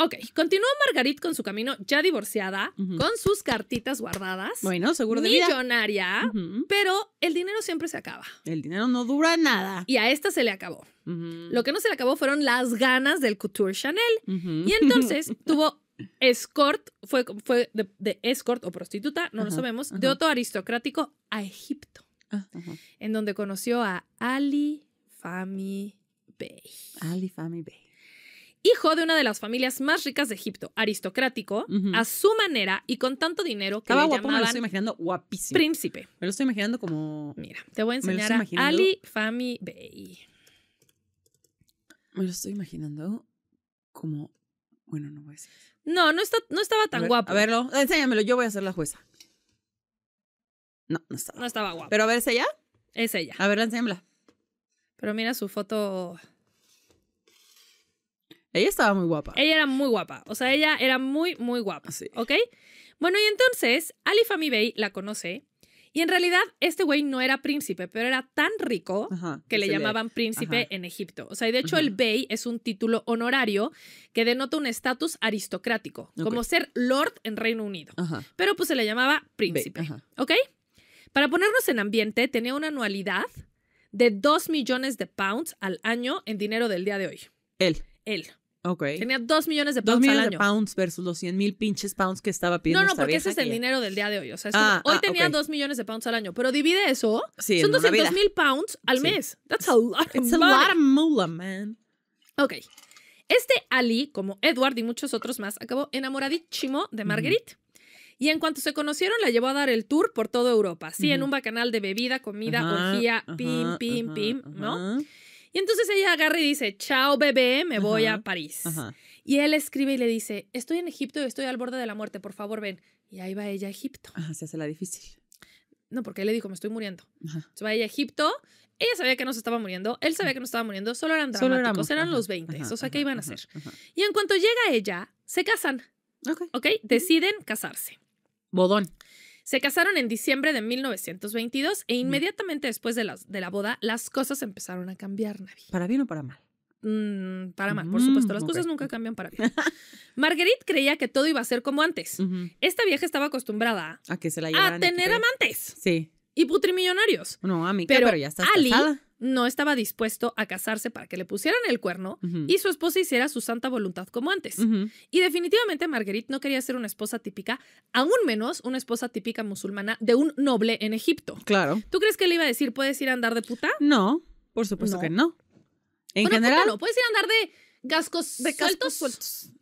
Ok, continuó Margarit con su camino ya divorciada, con sus cartitas guardadas. Bueno, seguro de Millonaria, pero el dinero siempre se acaba. El dinero no dura nada. Y a esta se le acabó. Lo que no se le acabó fueron las ganas del Couture Chanel. Y entonces tuvo escort, fue, de, de escort o prostituta, no lo sabemos, de otro aristocrático a Egipto, ah, en donde conoció a Ali Fami Bey. Ali Fami Bey hijo de una de las familias más ricas de Egipto, aristocrático, a su manera y con tanto dinero que Estaba guapo, me lo estoy imaginando guapísimo. Príncipe. Me lo estoy imaginando como... Mira, te voy a enseñar a Ali Fami Bey. Me lo estoy imaginando como... Bueno, no voy a decir. No, no, estaba tan guapo. A verlo, enséñamelo, yo voy a ser la jueza. No, no estaba. No estaba guapo. Pero a ver, ¿es ella? Es ella. A ver, la enséñamela. Pero mira su foto ella estaba muy guapa. Ella era muy guapa. O sea, ella era muy, muy guapa. Sí. ¿Ok? Bueno, y entonces Ali Bey la conoce. Y en realidad, este güey no era príncipe, pero era tan rico que le llamaban príncipe en Egipto. O sea, y de hecho, el Bey es un título honorario que denota un estatus aristocrático, como ser lord en Reino Unido. Pero pues se le llamaba príncipe. ¿Ok? Para ponernos en ambiente, tenía una anualidad de 2 millones de pounds al año en dinero del día de hoy. Él. Él. Tenía 2 millones de pounds. 2 millones al año. de pounds versus los 100 mil pinches pounds que estaba pidiendo. No, no, porque ese es el dinero del día de hoy. O sea, ah, hoy ah, tenía dos 2 millones de pounds al año, pero divide eso. son 200 mil pounds al mes. That's a lot of It's a lot of moolah, man. Ok. Este Ali, como Edward y muchos otros más, acabó enamoradísimo de Marguerite. Y en cuanto se conocieron, la llevó a dar el tour por toda Europa. Sí, en un bacanal de bebida, comida, orgía, pim, pim, pim, ¿no? Y entonces ella agarra y dice, chao bebé, me voy a París. Y él escribe y le dice, estoy en Egipto y estoy al borde de la muerte, por favor ven. Y ahí va ella a Egipto. Ajá, se hace la difícil. No, porque él le dijo, me estoy muriendo. Se va ella a Egipto, ella sabía que no se estaba muriendo, él sabía que no estaba muriendo, solo eran dramáticos, solo eran los 20, o sea, ¿qué iban a hacer? Y en cuanto llega ella, se casan. Ok. Ok, deciden casarse. Bodón. Se casaron en diciembre de 1922 e mm. inmediatamente después de la, de la boda las cosas empezaron a cambiar, Navi. ¿Para bien o para mal? Mm, para mal, por mm, supuesto. Las cosas nunca cambian para bien. Marguerite creía que todo iba a ser como antes. Esta vieja estaba acostumbrada a, que se la a tener amantes. Sí. Y putrimillonarios. No, a pero, pero ya está casada no estaba dispuesto a casarse para que le pusieran el cuerno y su esposa hiciera su santa voluntad como antes. Y definitivamente Marguerite no quería ser una esposa típica, aún menos una esposa típica musulmana de un noble en Egipto. Claro. ¿Tú crees que le iba a decir, puedes ir a andar de puta? No, por supuesto que no. En general. puedes ir a andar de gascos de sueltos. sueltos.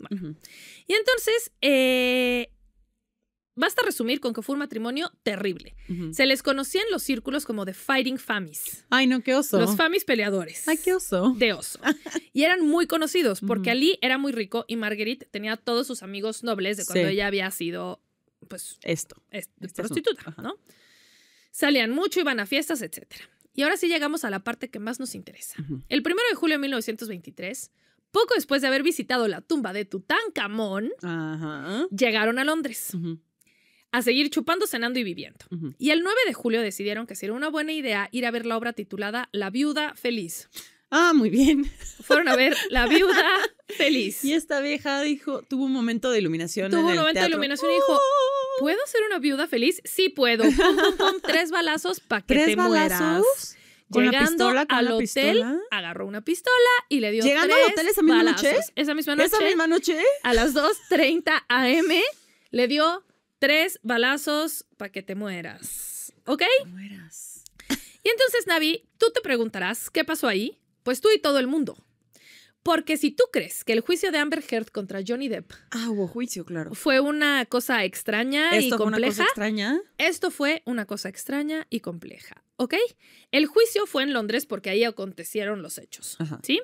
Y entonces, eh, Basta resumir con que fue un matrimonio terrible. Se les conocía en los círculos como The Fighting famis. Ay, no, qué oso. Los famis peleadores. Ay, qué oso. De oso. y eran muy conocidos porque Ali era muy rico y Marguerite tenía todos sus amigos nobles de cuando ella había sido, pues. Esto. Este prostituta, ¿no? Salían mucho, iban a fiestas, etc. Y ahora sí llegamos a la parte que más nos interesa. El primero de julio de 1923. Poco después de haber visitado la tumba de Tutankamón, llegaron a Londres a seguir chupando, cenando y viviendo. Y el 9 de julio decidieron que sería una buena idea ir a ver la obra titulada La viuda feliz. Ah, muy bien. Fueron a ver La viuda feliz. Y esta vieja dijo, tuvo un momento de iluminación. Tuvo un momento de iluminación y dijo, ¡Oh! ¿puedo ser una viuda feliz? Sí puedo. Pum, pum, tres balazos para que ¿Tres balazos? Llegando al hotel, agarró una pistola y le dio Llegando al hotel esa misma noche. Esa misma noche. Esa misma noche. A las 2.30 am le dio Tres balazos para que te mueras. ¿Ok? Te mueras. Y entonces, Navi, tú te preguntarás, ¿qué pasó ahí? Pues tú y todo el mundo. Porque si tú crees que el juicio de Amber Heard contra Johnny Depp. Ah, hubo juicio, claro. Fue una cosa extraña y compleja. Fue una cosa extraña. Esto fue una cosa extraña y compleja. ¿Ok? El juicio fue en Londres porque ahí acontecieron los hechos. ¿Sí?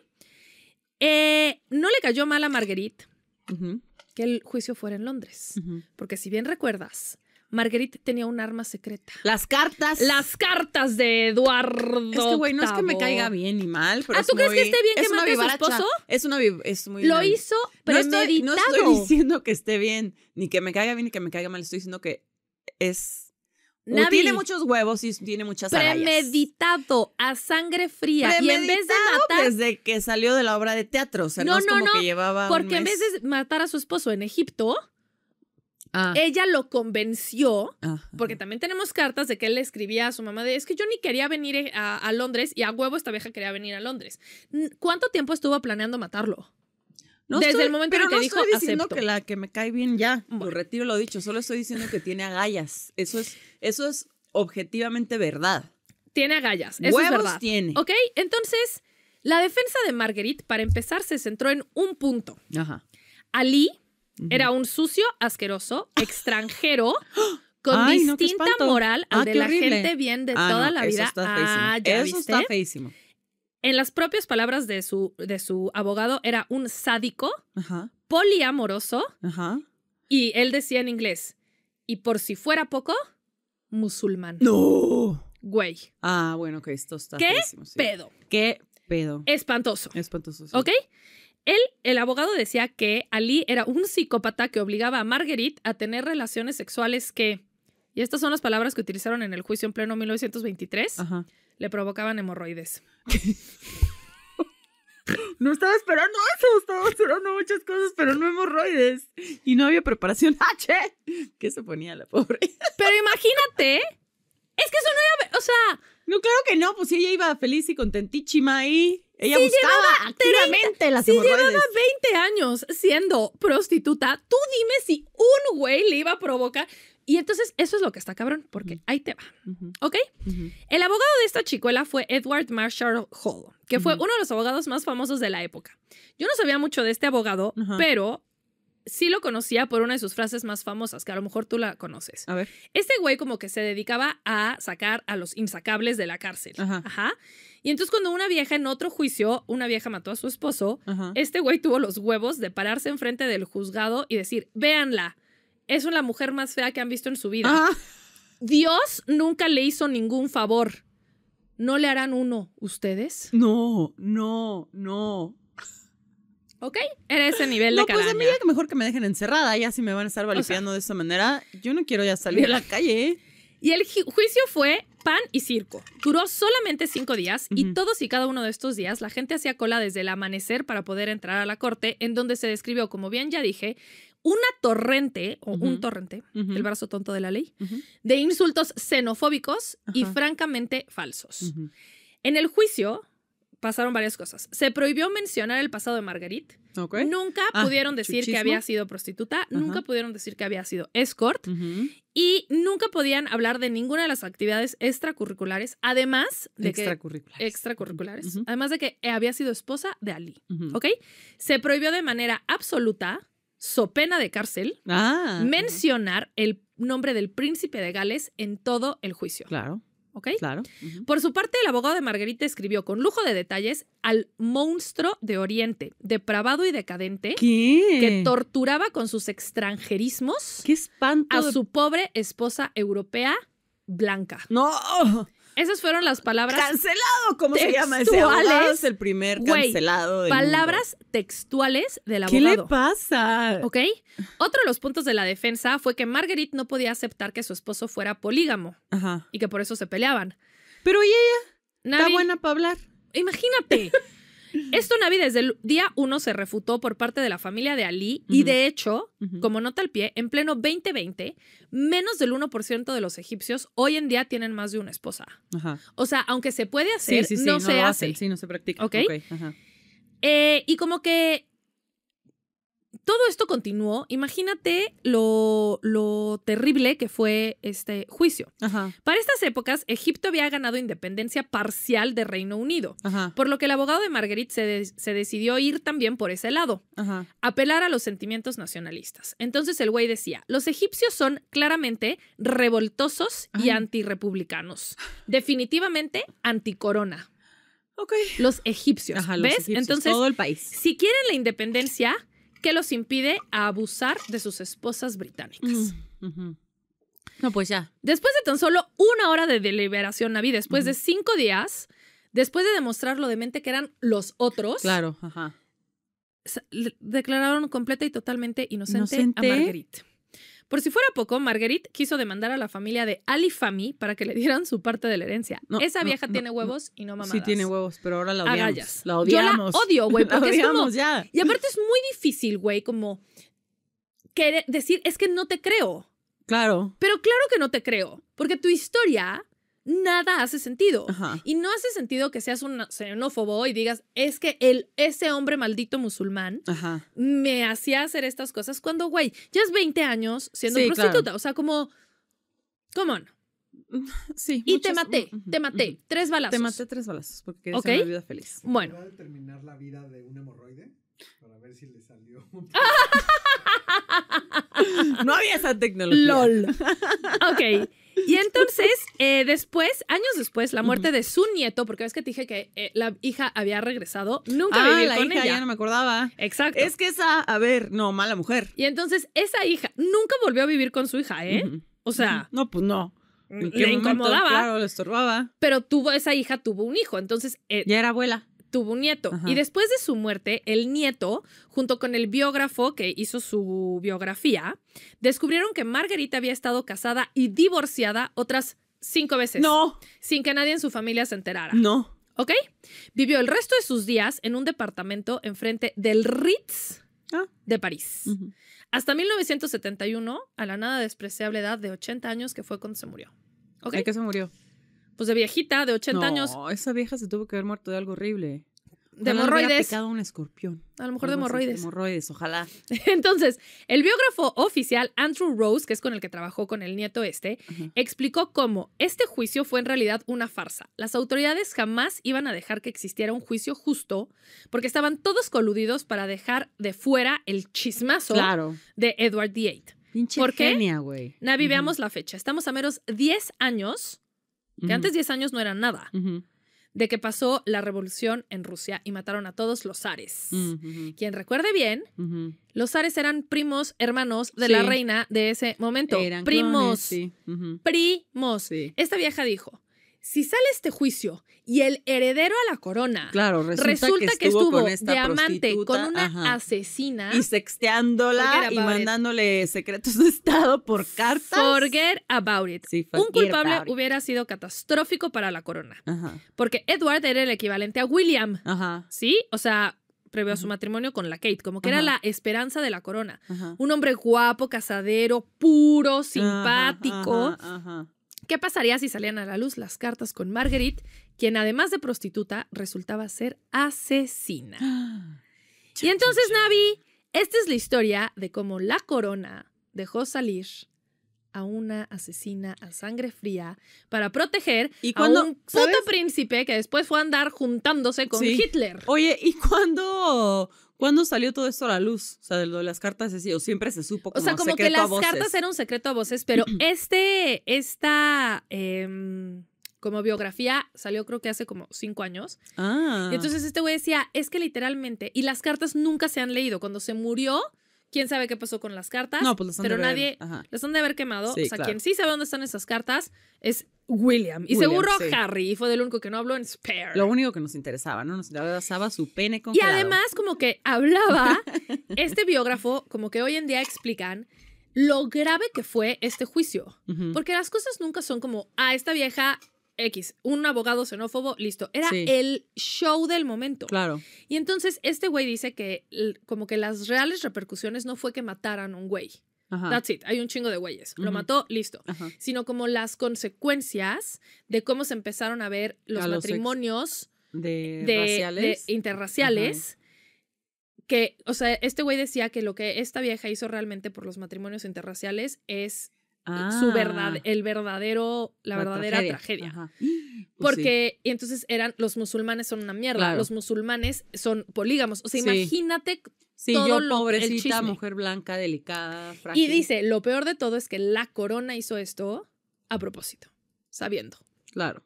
Eh, no le cayó mal a Marguerite que el juicio fuera en Londres. Porque si bien recuerdas, Marguerite tenía un arma secreta. Las cartas. Las cartas de Eduardo. Es que, güey, no es que me caiga bien ni mal. Pero ¿Ah, tú crees que esté bien que mate a su esposo? Es una es muy. Lo hizo pero no estoy diciendo que esté bien, ni que me caiga bien, ni que me caiga mal. Estoy diciendo que es tiene muchos huevos y tiene muchas agallas. Premeditado, a sangre fría. y en vez de matar. Desde que salió de la obra de teatro. O sea, no, no, no, llevaba. Porque en vez de matar a su esposo en Egipto, ah. ella lo convenció. Porque también tenemos cartas de que él le escribía a su mamá de: Es que yo ni quería venir eh, a, a Londres y a huevo esta vieja quería venir a Londres. ¿Cuánto tiempo estuvo planeando matarlo? Desde el momento en que no dijo, estoy diciendo que la que me cae bien ya. Bueno. retiro lo dicho, solo estoy diciendo que tiene agallas. Eso es, eso es objetivamente verdad. Tiene agallas, eso es verdad. tiene. Ok, entonces, la defensa de Marguerite, para empezar, se centró en un punto. Ajá. Ali era un sucio, asqueroso, extranjero, con distinta moral a al ah, de la gente bien de ah, toda la vida. Eso Ah, eso está feísimo en las propias palabras de su, de su abogado, era un sádico, poliamoroso, y él decía en inglés, y por si fuera poco, musulmán. No. Güey. Ah, bueno, que esto está. ¿Qué pedo? ¿Qué pedo? Espantoso. Espantoso, ¿Ok? Él, el abogado decía que Ali era un psicópata que obligaba a Marguerite a tener relaciones sexuales que, y estas son las palabras que utilizaron en el juicio en pleno 1923, Ajá le provocaban hemorroides. No estaba esperando eso, estaba esperando muchas cosas, pero no hemorroides. Y no había preparación H, ¡Ah, ¿Qué se ponía la pobre. Pero imagínate, es que eso no iba o sea... No, claro que no, pues ella iba feliz y contentísima ahí. Ella buscaba activamente las si llevaba 20 años siendo prostituta, tú dime si un güey le iba a provocar. Y entonces eso es lo que está cabrón, porque ahí te va. ¿Ok? El abogado de esta chicuela fue Edward Marshall Hall, que fue uno de los abogados más famosos de la época. Yo no sabía mucho de este abogado, pero sí lo conocía por una de sus frases más famosas, que a lo mejor tú la conoces. A ver. Este güey como que se dedicaba a sacar a los insacables de la cárcel. Ajá. Y entonces cuando una vieja en otro juicio, una vieja mató a su esposo, este güey tuvo los huevos de pararse enfrente del juzgado y decir, véanla, es una mujer más fea que han visto en su vida. Dios nunca le hizo ningún favor. ¿No le harán uno ustedes? No, no, no. ¿Ok? Era ese nivel de calaña. No, pues a mí ya mejor que me dejen encerrada. Ya si me van a estar valipeando de esa manera, yo no quiero ya salir a la calle. ¿eh? Y el juicio fue pan y circo. Duró solamente cinco días y todos y cada uno de estos días la gente hacía cola desde el amanecer para poder entrar a la corte, en donde se describió, como bien ya dije, una torrente, o un torrente, el brazo tonto de la ley, de insultos xenofóbicos y francamente falsos. En el juicio pasaron varias cosas. Se prohibió mencionar el pasado de Marguerite. Nunca ah, pudieron decir que había sido prostituta, nunca pudieron decir que había sido escort y nunca podían hablar de ninguna de las actividades extracurriculares, además de que extracurriculares, además de que había sido esposa de Ali, ¿ok? Se prohibió de manera absoluta so pena de cárcel, ah, mencionar el nombre del príncipe de Gales en todo el juicio. Claro. ¿Ok? Claro. Por su parte, el abogado de Margarita escribió con lujo de detalles al monstruo de Oriente, depravado y decadente, que torturaba con sus extranjerismos ¡Qué espanto! a su pobre esposa europea blanca. ¡No! Esas fueron las palabras. Cancelado, ¿cómo se llama ese Es el primer cancelado. palabras textuales del abogado. ¿Qué le pasa? Ok. Otro de los puntos de la defensa fue que Marguerite no podía aceptar que su esposo fuera polígamo Ajá. y que por eso se peleaban. Pero ¿y ella? nada Está buena para hablar. Imagínate. Esto Navi desde el día uno se refutó por parte de la familia de Ali y de hecho, como nota al pie, en pleno 2020, menos del 1% de los egipcios hoy en día tienen más de una esposa. O sea, aunque se puede hacer, sí, no, se hace. sí, no se practica. Eh, y como que todo esto continuó. Imagínate lo, terrible que fue este juicio. Para estas épocas, Egipto había ganado independencia parcial de Reino Unido, por lo que el abogado de Marguerite se, decidió ir también por ese lado, apelar a los sentimientos nacionalistas. Entonces el güey decía, los egipcios son claramente revoltosos y antirrepublicanos, definitivamente anticorona. Okay. Los egipcios. ¿Ves? Entonces, todo el país. Si quieren la independencia, que los impide abusar de sus esposas británicas. No, pues ya. Después de tan solo una hora de deliberación, Navi, después de cinco días, después de demostrar lo demente que eran los otros. Claro, Declararon completa y totalmente inocente, inocente. a Marguerite. Por si fuera poco, Marguerite quiso demandar a la familia de Ali Fami para que le dieran su parte de la herencia. Esa vieja tiene huevos y no mamadas. Sí tiene huevos, pero ahora la odiamos. La odiamos. la odio, güey, La odiamos, Ya. Y aparte es muy difícil, güey, como decir, es que no te creo. Claro. Pero claro que no te creo, porque tu historia nada hace sentido. Y no hace sentido que seas un xenófobo y digas, es que el, ese hombre maldito musulmán me hacía hacer estas cosas cuando, güey, ya es 20 años siendo prostituta. O sea, como, come on. Sí. Y te maté, te maté. tres balazos. Te maté tres balazos porque quería una vida feliz. Bueno. determinar la vida de un hemorroide? Para ver si le salió. no había esa tecnología. LOL. ok. Y entonces, eh, después, años después, la muerte de su nieto, porque ves que te dije que eh, la hija había regresado, nunca ah, la con hija, ella. ya no me acordaba. Exacto. Es que esa, a ver, no, mala mujer. Y entonces, esa hija nunca volvió a vivir con su hija, ¿eh? O sea. No, pues no. Mm, le incomodaba. claro, le estorbaba. Pero tuvo, esa hija tuvo un hijo, entonces. Eh, ya era abuela tuvo un nieto. Y después de su muerte, el nieto, junto con el biógrafo que hizo su biografía, descubrieron que Margarita había estado casada y divorciada otras cinco veces. No. Sin que nadie en su familia se enterara. No. ¿Ok? Vivió el resto de sus días en un departamento enfrente del Ritz ah. de París. Hasta 1971, a la nada despreciable edad de 80 años, que fue cuando se murió. ¿Ok? que qué se murió? pues de viejita, de 80 no, años. esa vieja se tuvo que haber muerto de algo horrible. De hemorroides. picado un escorpión. A lo mejor de hemorroides. Hemorroides, ojalá. Entonces, el biógrafo oficial Andrew Rose, que es con el que trabajó con el nieto este, explicó cómo este juicio fue en realidad una farsa. Las autoridades jamás iban a dejar que existiera un juicio justo porque estaban todos coludidos para dejar de fuera el chismazo de Edward VIII. Pinche Genia, güey! la fecha. Estamos a menos 10 años que antes 10 años no era nada. De que pasó la revolución en Rusia y mataron a todos los zares. Quien recuerde bien, los zares eran primos, hermanos de la reina de ese momento. Eran primos. Primos. Esta vieja dijo: si sale este juicio y el heredero a la corona resulta, que, estuvo, de amante con una asesina y sexteándola y mandándole secretos de estado por cartas. Forget about it. Un culpable hubiera sido catastrófico para la corona. Porque Edward era el equivalente a William. ¿Sí? O sea, previo a su matrimonio con la Kate, como que era la esperanza de la corona. Un hombre guapo, casadero, puro, simpático. Ajá, ¿Qué pasaría si salían a la luz las cartas con Marguerite, quien además de prostituta resultaba ser asesina? y entonces, Navi, esta es la historia de cómo la corona dejó salir a una asesina a sangre fría para proteger a un puto príncipe que después fue a andar juntándose con Hitler. Oye, ¿y cuándo ¿Cuándo salió todo esto a la luz? O sea, de, lo de las cartas, o siempre se supo como O sea, como que las cartas eran un secreto a voces, pero este, esta em, como biografía salió creo que hace como cinco años. Ah. Y entonces este güey decía, es que literalmente, y las cartas nunca se han leído. Cuando se murió, quién sabe qué pasó con las cartas. No, pues las han pero nadie las han de haber quemado. o sea, quien sí sabe dónde están esas cartas es William. Y seguro Harry. Harry fue del único que no habló en Spare. Lo único que nos interesaba, ¿no? Nos interesaba su pene con. Y además, como que hablaba, este biógrafo, como que hoy en día explican lo grave que fue este juicio. Porque las cosas nunca son como, a ah, esta vieja X, un abogado xenófobo, listo. Era el show del momento. Claro. Y entonces este güey dice que como que las reales repercusiones no fue que mataran a un güey. That's it. Hay un chingo de güeyes. Lo mató, listo. Sino como las consecuencias de cómo se empezaron a ver los matrimonios de, interraciales. Que, o sea, este güey decía que lo que esta vieja hizo realmente por los matrimonios interraciales es eh, su verdad, ah. el verdadero, la, verdadera tragedia. Pues Porque, y entonces eran, los musulmanes son una mierda, los musulmanes son polígamos. O sea, imagínate. todo yo, pobrecita, mujer blanca, delicada, frágil. Y dice: Lo peor de todo es que la corona hizo esto a propósito, sabiendo. Claro.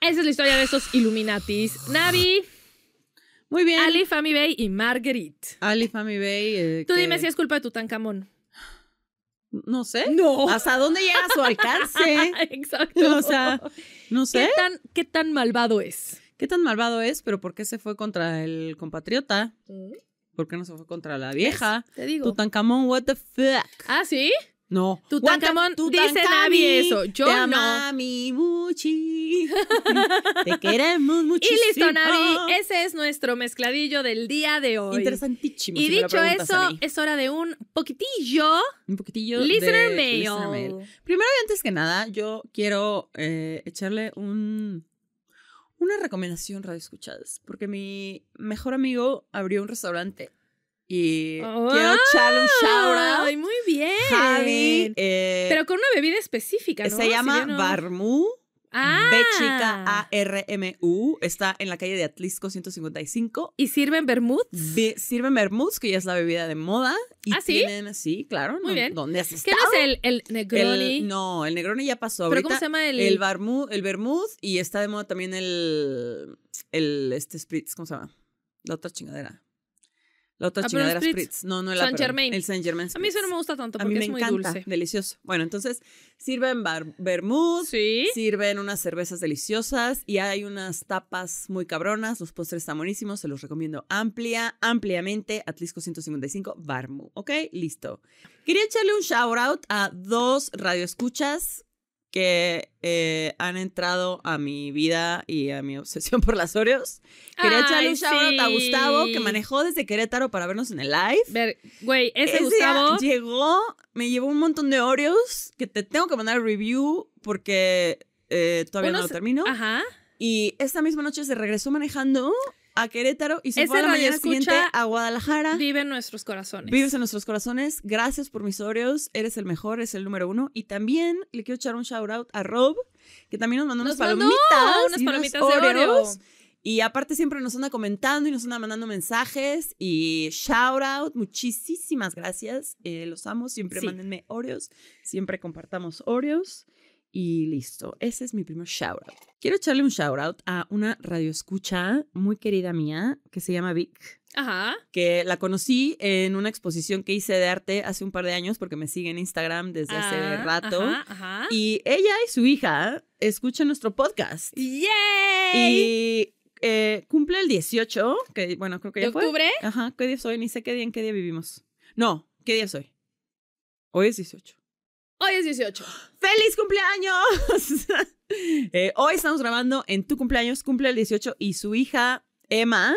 Esa es la historia de esos Illuminatis. Navi. Muy bien. Ali Fami Bey y Marguerite. Ali Fami Bey. Eh, Tú dime si es culpa de Tutankamón no sé. No. ¿Hasta dónde llega su alcance? Exacto. O sea, no sé. ¿Qué tan, ¿Qué tan, malvado es? ¿Qué tan malvado es? Pero ¿por qué se fue contra el compatriota? Mm. ¿Por qué no se fue contra la pues, vieja? Te digo. Tutankamón, what the fuck. ¿Ah, sí? No. Tutankamón, dice Navi eso. Yo te no. mi muchi. te queremos muchísimo. Y listo, Navi. Ese es nuestro mezcladillo del día de hoy. Interesantísimo. Y dicho eso, es hora de un poquitillo. Un poquitillo. Listener, de mail. Primero y antes que nada, yo quiero eh, echarle un una recomendación radio escuchadas, porque mi mejor amigo abrió un restaurante y quiero echarle un Ay, muy bien. Javi. Eh, Pero con una bebida específica, ¿no? Se llama si Ah. B chica A-R-M-U. Está en la calle de Atlisco 155. ¿Y sirven vermouths? sirven vermouths, que ya es la bebida de moda. Y ¿Ah, sí? Tienen, sí, claro. Muy bien. ¿Dónde has ¿Qué no es el, Negroni? no, el Negroni ya pasó. ¿Pero cómo se llama el...? El, el vermouth y está de moda también el... el este Spritz, ¿cómo se llama? La otra chingadera. La otra ah, chingadera Spritz. Spritz. No, no el Saint Germain. El Saint Germain. A mí eso no me gusta tanto porque a mí me es muy encanta. dulce. Delicioso. Bueno, entonces sirven vermouth, ¿Sí? sirven unas cervezas deliciosas y hay unas tapas muy cabronas. Los postres están buenísimos, se los recomiendo amplia, ampliamente. Atlisco 155 Barmu. Ok, listo. Quería echarle un shout out a dos radioescuchas que eh, han entrado a mi vida y a mi obsesión por las Oreos. Quería echarle un a Gustavo, que manejó desde Querétaro para vernos en el live. Güey, ese, Gustavo. Llegó, me llevó un montón de Oreos que te tengo que mandar review porque eh, todavía no lo termino. Y esta misma noche se regresó manejando a Querétaro y se Ese la mañana siguiente a Guadalajara. Vive en nuestros corazones. Vives en nuestros corazones. Gracias por mis Oreos. Eres el mejor, es el número uno. Y también le quiero echar un shout out a Rob, que también nos mandó unas palomitas. unas y palomitas de Oreos. Y aparte siempre nos anda comentando y nos anda mandando mensajes y shout out, muchísimas gracias, eh, los amo, siempre mándenme Oreos, siempre compartamos Oreos y listo. Ese es mi primer shout Quiero echarle un shout out a una radioescucha muy querida mía que se llama Vic. Ajá. Que la conocí en una exposición que hice de arte hace un par de años porque me sigue en Instagram desde hace ah, rato. Y ella y su hija escuchan nuestro podcast. ¡Yay! Y eh, cumple el 18, que bueno, creo que ya ¿De octubre? Ajá, ¿qué día soy? Ni sé qué día en qué día vivimos. No, ¿qué día soy? Hoy es 18. Hoy es 18. ¡Feliz cumpleaños! Eh, hoy estamos grabando en tu cumpleaños, cumple el 18 y su hija Emma,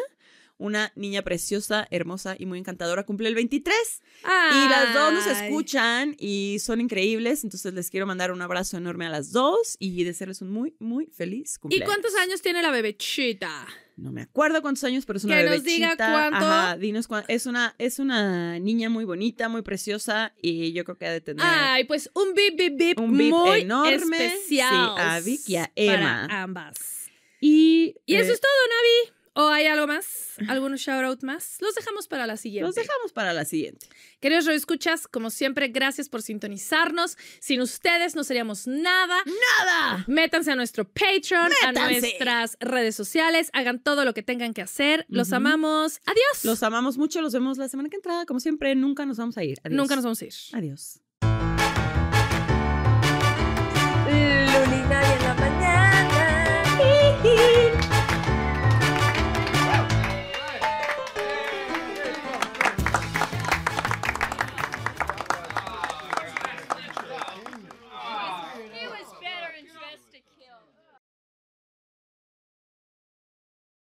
una niña preciosa, hermosa y muy encantadora, cumple el 23. Y las dos nos escuchan y son increíbles, entonces les quiero mandar un abrazo enorme a las dos y desearles un muy, muy feliz cumpleaños. ¿Y cuántos años tiene la bebechita? no me acuerdo cuántos años, pero es una que nos diga cuánto. Ajá, dinos cuánto. Es una, es una niña muy bonita, muy preciosa y yo creo que ha de tener. Ay, pues un bip, bip, bip. Un bip muy enorme. Especial. Sí, a y a Emma. Para ambas. Y, y eso eh, es todo, Navi. ¿O hay algo más? ¿Algunos shout-out más? Los dejamos para la siguiente. Los dejamos para la siguiente. Queridos escuchas, como siempre, gracias por sintonizarnos. Sin ustedes no seríamos nada. ¡Nada! Métanse a nuestro Patreon, a nuestras redes sociales, hagan todo lo que tengan que hacer. Los amamos. Adiós. Los amamos mucho. Los vemos la semana que entra. Como siempre, nunca nos vamos a ir. Nunca nos vamos a ir. Adiós.